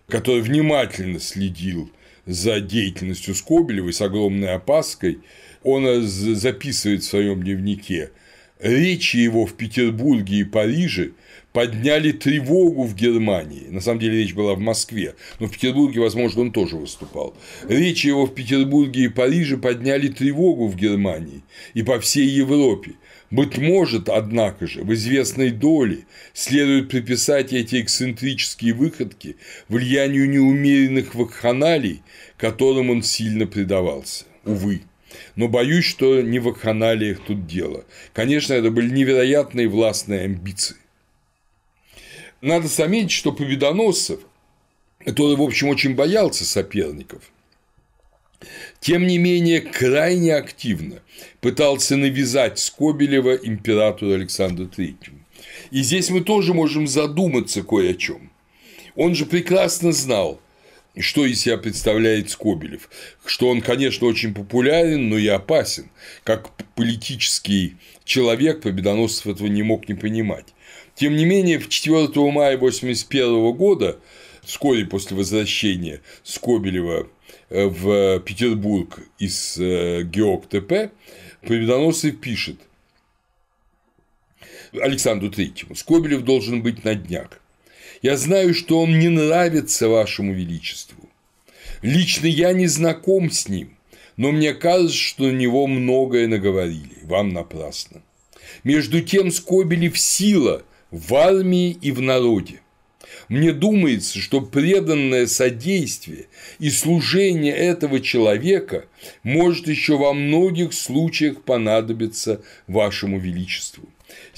который внимательно следил за деятельностью Скобелева и с огромной опаской, он э, записывает в своем дневнике. Речи его в Петербурге и Париже подняли тревогу в Германии. На самом деле речь была в Москве, но в Петербурге, возможно, он тоже выступал. Речи его в Петербурге и Париже подняли тревогу в Германии и по всей Европе. Быть может, однако же, в известной доле следует приписать эти эксцентрические выходки влиянию неумеренных вакханалий, которым он сильно предавался. Увы но боюсь, что не в их тут дело. Конечно, это были невероятные властные амбиции. Надо заметить, что Победоносцев, который, в общем, очень боялся соперников, тем не менее крайне активно пытался навязать Скобелева императору Александру III. И здесь мы тоже можем задуматься кое о чем. Он же прекрасно знал, что из себя представляет Скобелев, что он, конечно, очень популярен, но и опасен, как политический человек Победоносцев этого не мог не понимать. Тем не менее, в 4 мая 1981 года, вскоре после возвращения Скобелева э, в Петербург из э, ГеокТП, Победоносцев пишет Александру Третьему, Скобелев должен быть на днях. Я знаю, что он не нравится вашему величеству. Лично я не знаком с ним, но мне кажется, что на него многое наговорили, вам напрасно. Между тем Скобелев сила в армии и в народе. Мне думается, что преданное содействие и служение этого человека может еще во многих случаях понадобиться вашему величеству.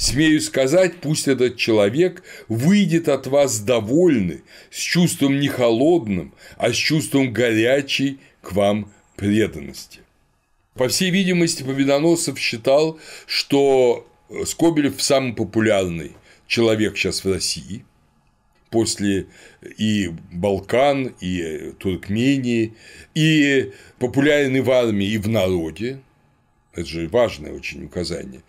Смею сказать, пусть этот человек выйдет от вас довольный, с чувством не холодным, а с чувством горячей к вам преданности. По всей видимости, Победоносов считал, что э, Скобелев самый популярный человек сейчас в России, после и Балкан, и э, Туркмении, и популярный в армии, и в народе, это же важное очень указание.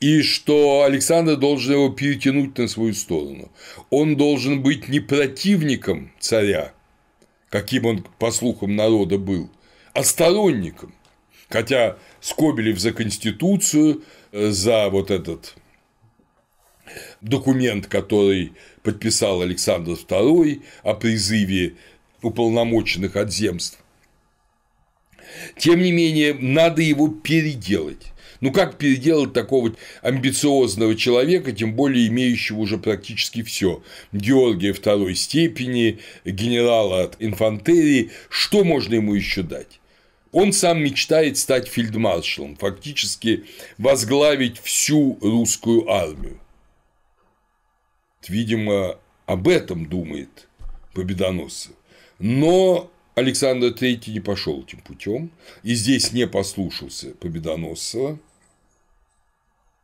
И что Александр должен его перетянуть на свою сторону. Он должен быть не противником царя, каким он, по слухам народа, был, а сторонником. Хотя Скобелев за Конституцию, э, за вот этот документ, который подписал Александр II о призыве уполномоченных от земств тем не менее, надо его переделать. Ну как переделать такого амбициозного человека, тем более имеющего уже практически все? Георгия второй степени, генерала от инфантерии, что можно ему еще дать? Он сам мечтает стать фельдмаршалом, фактически возглавить всю русскую армию. Видимо, об этом думает Победоносцев. Но Александр III не пошел этим путем и здесь не послушался Победоносцева.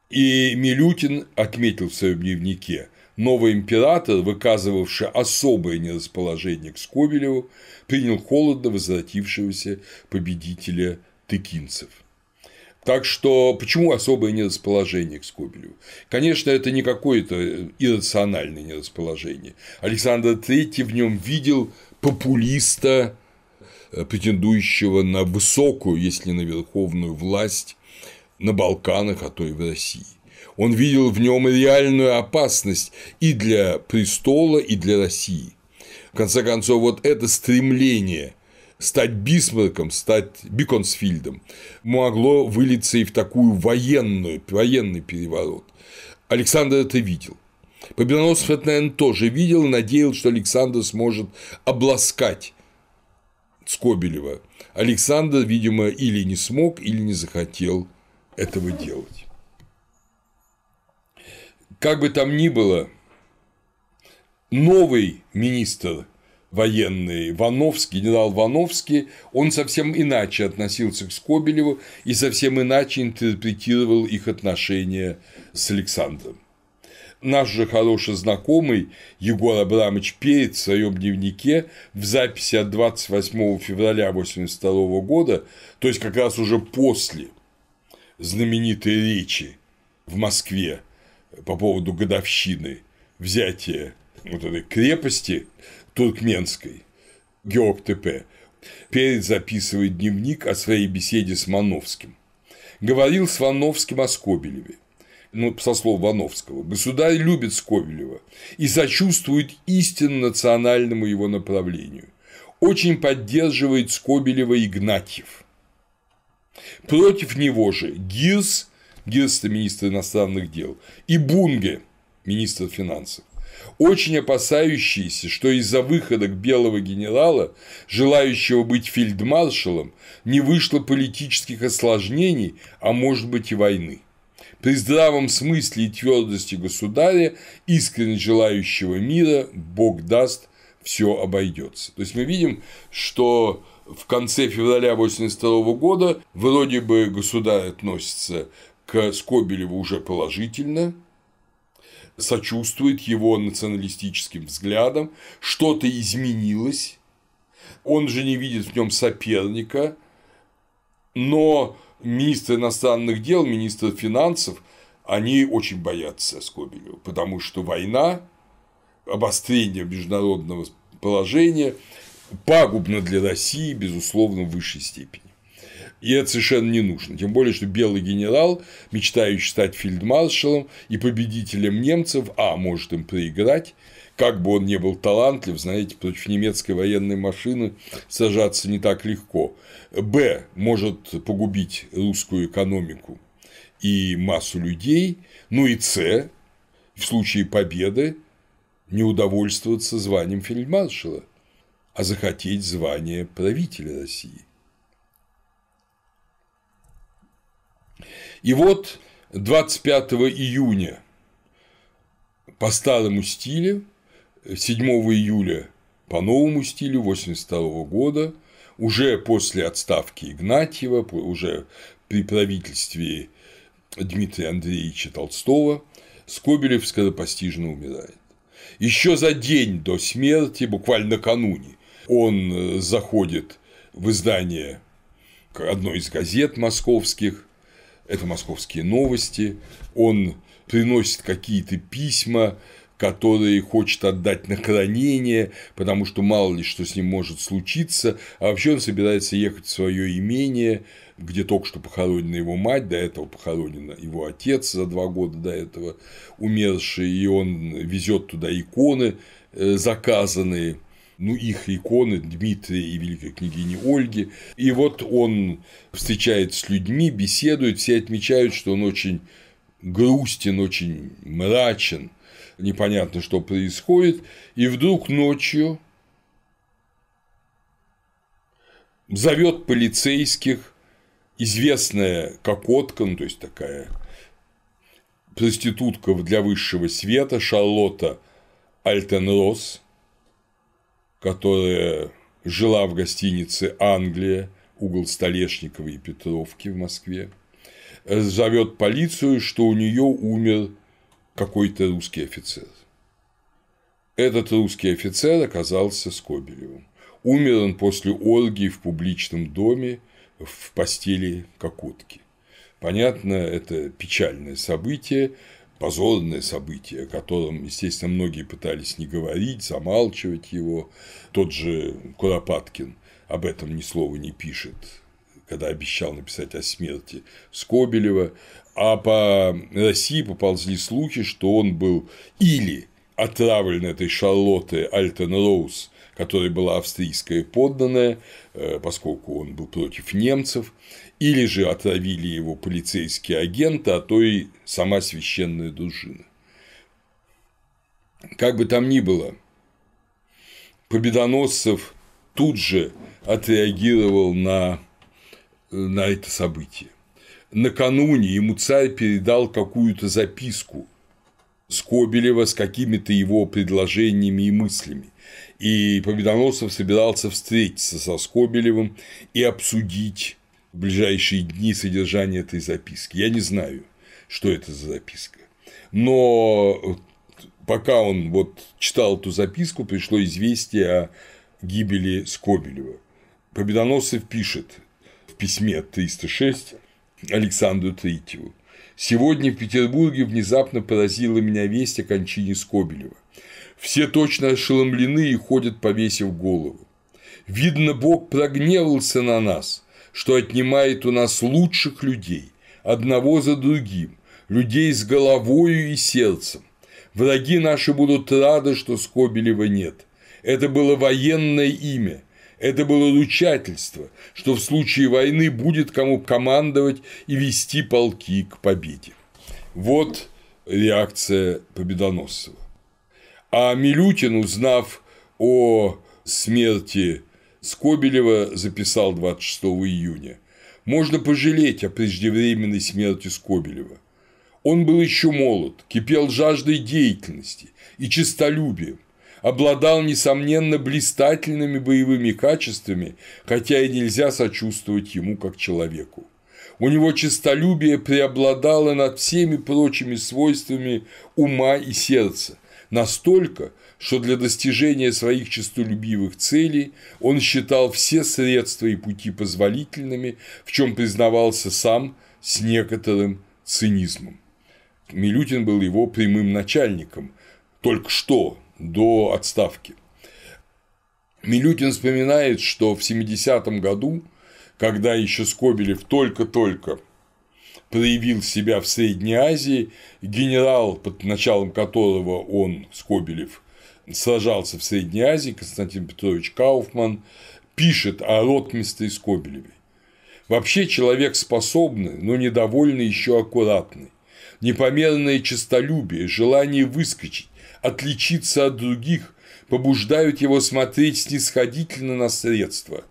И Милютин отметил в своем дневнике, новый император, выказывавший особое нерасположение к Скобелеву, принял холодно возвратившегося победителя тыкинцев. Так что почему особое нерасположение к Скобелеву? Конечно, это не какое-то иррациональное нерасположение. Александр III в нем видел популиста, э, претендующего на высокую, если на верховную власть на Балканах, а то и в России. Он видел в нем реальную опасность и для престола, и для России. В конце концов, вот это стремление стать Бисмарком, стать Биконсфильдом могло вылиться и в такую военную, военный переворот. Александр это видел. Победоносцев это, наверное, тоже видел, и надеялся, что Александр сможет обласкать Скобелева. Александр, видимо, или не смог, или не захотел этого делать. Как бы там ни было, новый министр военный Вановский, генерал Вановский, он совсем иначе относился к Скобелеву и совсем иначе интерпретировал их отношения с Александром. Наш же хороший знакомый Егор Абрамович перед в своем дневнике в записи от 28 февраля 1982 года, то есть как раз уже после знаменитой речи в Москве по поводу годовщины взятия вот этой крепости туркменской, Георг ТП, перед записывает дневник о своей беседе с Мановским. Говорил с Мановским о Скобелеве ну, со слов Вановского, государь любит Скобелева и сочувствует истинно национальному его направлению. Очень поддерживает Скобелева Игнатьев. Против него же Гирс, Гирс – это министр иностранных дел, и Бунге, министр финансов очень опасающиеся, что из-за выходок белого генерала, желающего быть фельдмаршалом, не вышло политических осложнений, а может быть и войны при здравом смысле и твердости государя, искренне желающего мира, Бог даст, все обойдется. То есть мы видим, что в конце февраля 1982 года вроде бы государь относится к Скобелеву уже положительно, сочувствует его националистическим взглядам, что-то изменилось, он же не видит в нем соперника, но министр иностранных дел, министр финансов, они очень боятся Скобелева, потому что война, обострение международного положения пагубно для России, безусловно, в высшей степени. И это совершенно не нужно. Тем более, что белый генерал, мечтающий стать фельдмаршалом и победителем немцев, а может им проиграть, как бы он ни был талантлив, знаете, против немецкой военной машины сажаться не так легко. Б. Может погубить русскую экономику и массу людей. Ну и С. В случае победы не удовольствоваться званием фельдмаршала, а захотеть звание правителя России. И вот 25 июня по старому стилю 7 июля по новому стилю 1982 года, уже после отставки Игнатьева, уже при правительстве Дмитрия Андреевича Толстого, Скобелев скоропостижно умирает. Еще за день до смерти, буквально накануне, он э, заходит в издание одной из газет московских, это «Московские новости», он приносит какие-то письма которые хочет отдать на хранение, потому что мало ли что с ним может случиться, а вообще он собирается ехать в свое имение, где только что похоронена его мать, до этого похоронен его отец за два года до этого умерший, и он везет туда иконы э, заказанные, ну, их иконы Дмитрия и Великой княгини Ольги. И вот он встречается с людьми, беседует, все отмечают, что он очень грустен, очень мрачен, непонятно, что происходит, и вдруг ночью зовет полицейских известная кокотка, то есть такая проститутка для высшего света Шарлотта Альтенрос, которая жила в гостинице «Англия», угол Столешникова и Петровки в Москве, зовет полицию, что у нее умер какой-то русский офицер. Этот русский офицер оказался Скобелевым. Умер он после оргии в публичном доме в постели Кокотки. Понятно, это печальное событие, позорное событие, о котором, естественно, многие пытались не говорить, замалчивать его. Тот же Куропаткин об этом ни слова не пишет, когда обещал написать о смерти Скобелева а по России поползли слухи, что он был или отравлен этой Шарлотты Альтон которая была австрийская подданная, э, поскольку он был против немцев, или же отравили его полицейские агенты, а то и сама священная дружина. Как бы там ни было, Победоносцев тут же отреагировал на, э, на это событие накануне ему царь передал какую-то записку Скобелева с какими-то его предложениями и мыслями. И Победоносов собирался встретиться со Скобелевым и обсудить в ближайшие дни содержание этой записки. Я не знаю, что это за записка. Но пока он вот читал эту записку, пришло известие о гибели Скобелева. Победоносов пишет в письме 306 Александру Третьему. Сегодня в Петербурге внезапно поразила меня весть о кончине Скобелева. Все точно ошеломлены и ходят, повесив голову. Видно, Бог прогневался на нас, что отнимает у нас лучших людей, одного за другим, людей с головою и сердцем. Враги наши будут рады, что Скобелева нет. Это было военное имя, это было ручательство, что в случае войны будет кому командовать и вести полки к победе. Вот реакция Победоносцева. А Милютин, узнав о смерти Скобелева, записал 26 июня. Можно пожалеть о преждевременной смерти Скобелева. Он был еще молод, кипел жаждой деятельности и честолюбием, обладал, несомненно, блистательными боевыми качествами, хотя и нельзя сочувствовать ему как человеку. У него честолюбие преобладало над всеми прочими свойствами ума и сердца, настолько, что для достижения своих честолюбивых целей он считал все средства и пути позволительными, в чем признавался сам с некоторым цинизмом. Милютин был его прямым начальником, только что до отставки. Милютин вспоминает, что в 70-м году, когда еще Скобелев только-только проявил себя в Средней Азии, генерал, под началом которого он, Скобелев, сражался в Средней Азии, Константин Петрович Кауфман, пишет о ротмистре Скобелеве. Вообще человек способный, но недовольный еще аккуратный. Непомерное честолюбие, желание выскочить, отличиться от других, побуждают его смотреть снисходительно на средства.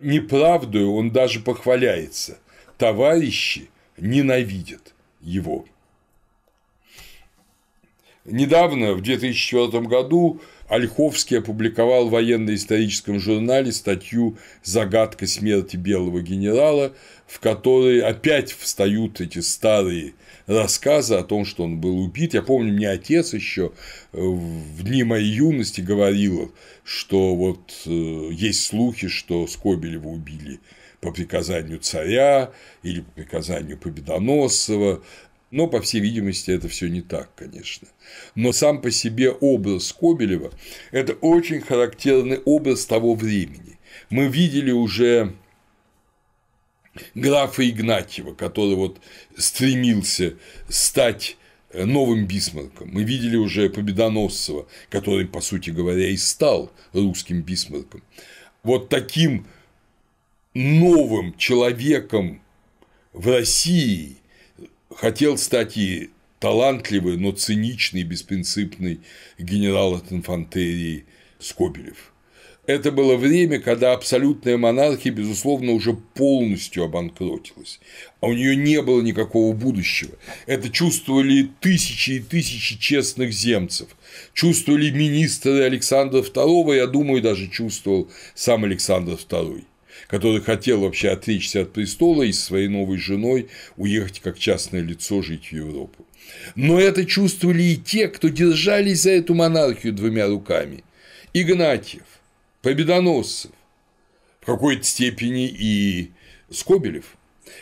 Неправдою он даже похваляется. Товарищи ненавидят его. Недавно, в 2004 году, Ольховский опубликовал в военно-историческом журнале статью «Загадка смерти белого генерала», в которой опять встают эти старые рассказы о том, что он был убит. Я помню, мне отец еще э, в дни моей юности говорил, что вот э, есть слухи, что Скобелева убили по приказанию царя или по приказанию Победоносова, но, по всей видимости, это все не так, конечно. Но сам по себе образ Кобелева – это очень характерный образ того времени. Мы видели уже графа Игнатьева, который вот стремился стать э, новым Бисмарком. Мы видели уже Победоносцева, который, по сути говоря, и стал русским Бисмарком. Вот таким новым человеком в России – хотел стать и талантливый, но циничный, беспринципный генерал от инфантерии Скобелев. Это было время, когда абсолютная монархия, безусловно, уже полностью обанкротилась, а у нее не было никакого будущего. Это чувствовали тысячи и тысячи честных земцев, чувствовали министры Александра II, я думаю, даже чувствовал сам Александр II который хотел вообще отречься от престола и со своей новой женой уехать как частное лицо жить в Европу. Но это чувствовали и те, кто держались за эту монархию двумя руками. Игнатьев, Победоносцев, в какой-то степени и Скобелев.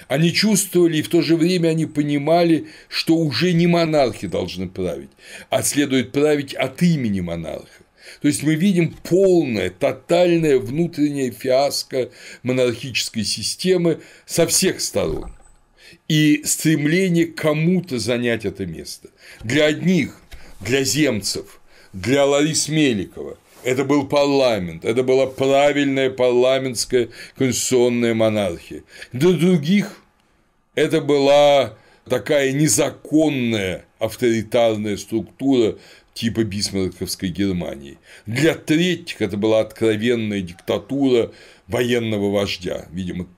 Они чувствовали, и в то же время они понимали, что уже не монархи должны править, а следует править от имени монарха. То есть мы видим полное, тотальное внутреннее фиаско монархической системы со всех сторон и стремление кому-то занять это место. Для одних, для земцев, для Ларис Меликова это был парламент, это была правильная парламентская конституционная монархия. Для других это была такая незаконная авторитарная структура, типа бисмарковской Германии. Для третьих это была откровенная диктатура военного вождя, видимо,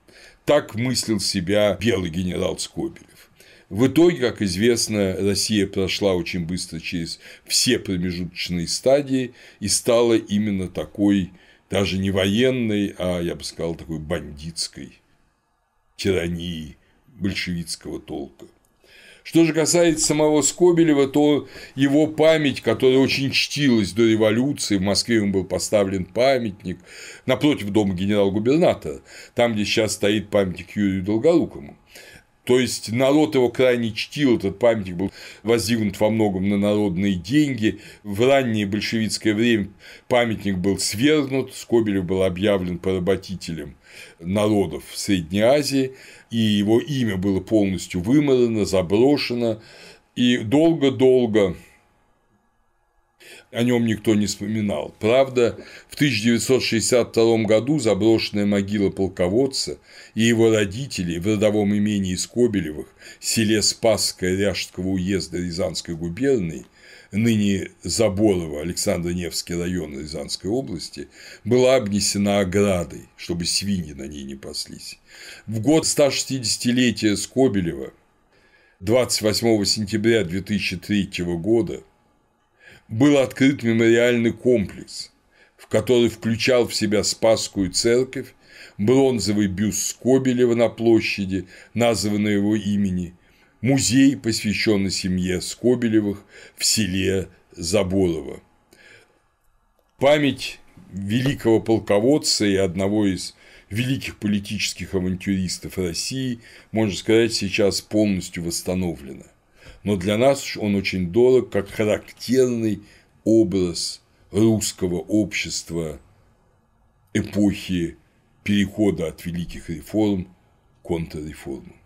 так мыслил себя белый генерал Скобелев. В итоге, как известно, Россия прошла очень быстро через все промежуточные стадии и стала именно такой, даже не военной, а, я бы сказал, такой бандитской тирании большевистского толка. Что же касается самого Скобелева, то его память, которая очень чтилась до революции, в Москве ему был поставлен памятник напротив дома генерал-губернатора, там, где сейчас стоит памятник Юрию Долгорукому. То есть народ его крайне чтил, этот памятник был воздвигнут во многом на народные деньги. В раннее большевистское время памятник был свергнут, Скобелев был объявлен поработителем народов Средней Азии, и его имя было полностью выморено, заброшено, и долго-долго о нем никто не вспоминал. Правда, в 1962 году заброшенная могила полководца и его родителей в родовом имении Скобелевых в селе Спасское Ряжского уезда Рязанской губернии ныне Заболова, Александра Невский район Рязанской области, была обнесена оградой, чтобы свиньи на ней не паслись. В год 160-летия Скобелева 28 сентября 2003 года был открыт мемориальный комплекс, в который включал в себя Спасскую церковь, бронзовый бюст Скобелева на площади, названный его имени – музей, посвященный семье Скобелевых в селе Заболово. Память великого полководца и одного из великих политических авантюристов России, можно сказать, сейчас полностью восстановлена. Но для нас он очень дорог как характерный образ русского общества эпохи перехода от великих реформ к контрреформам.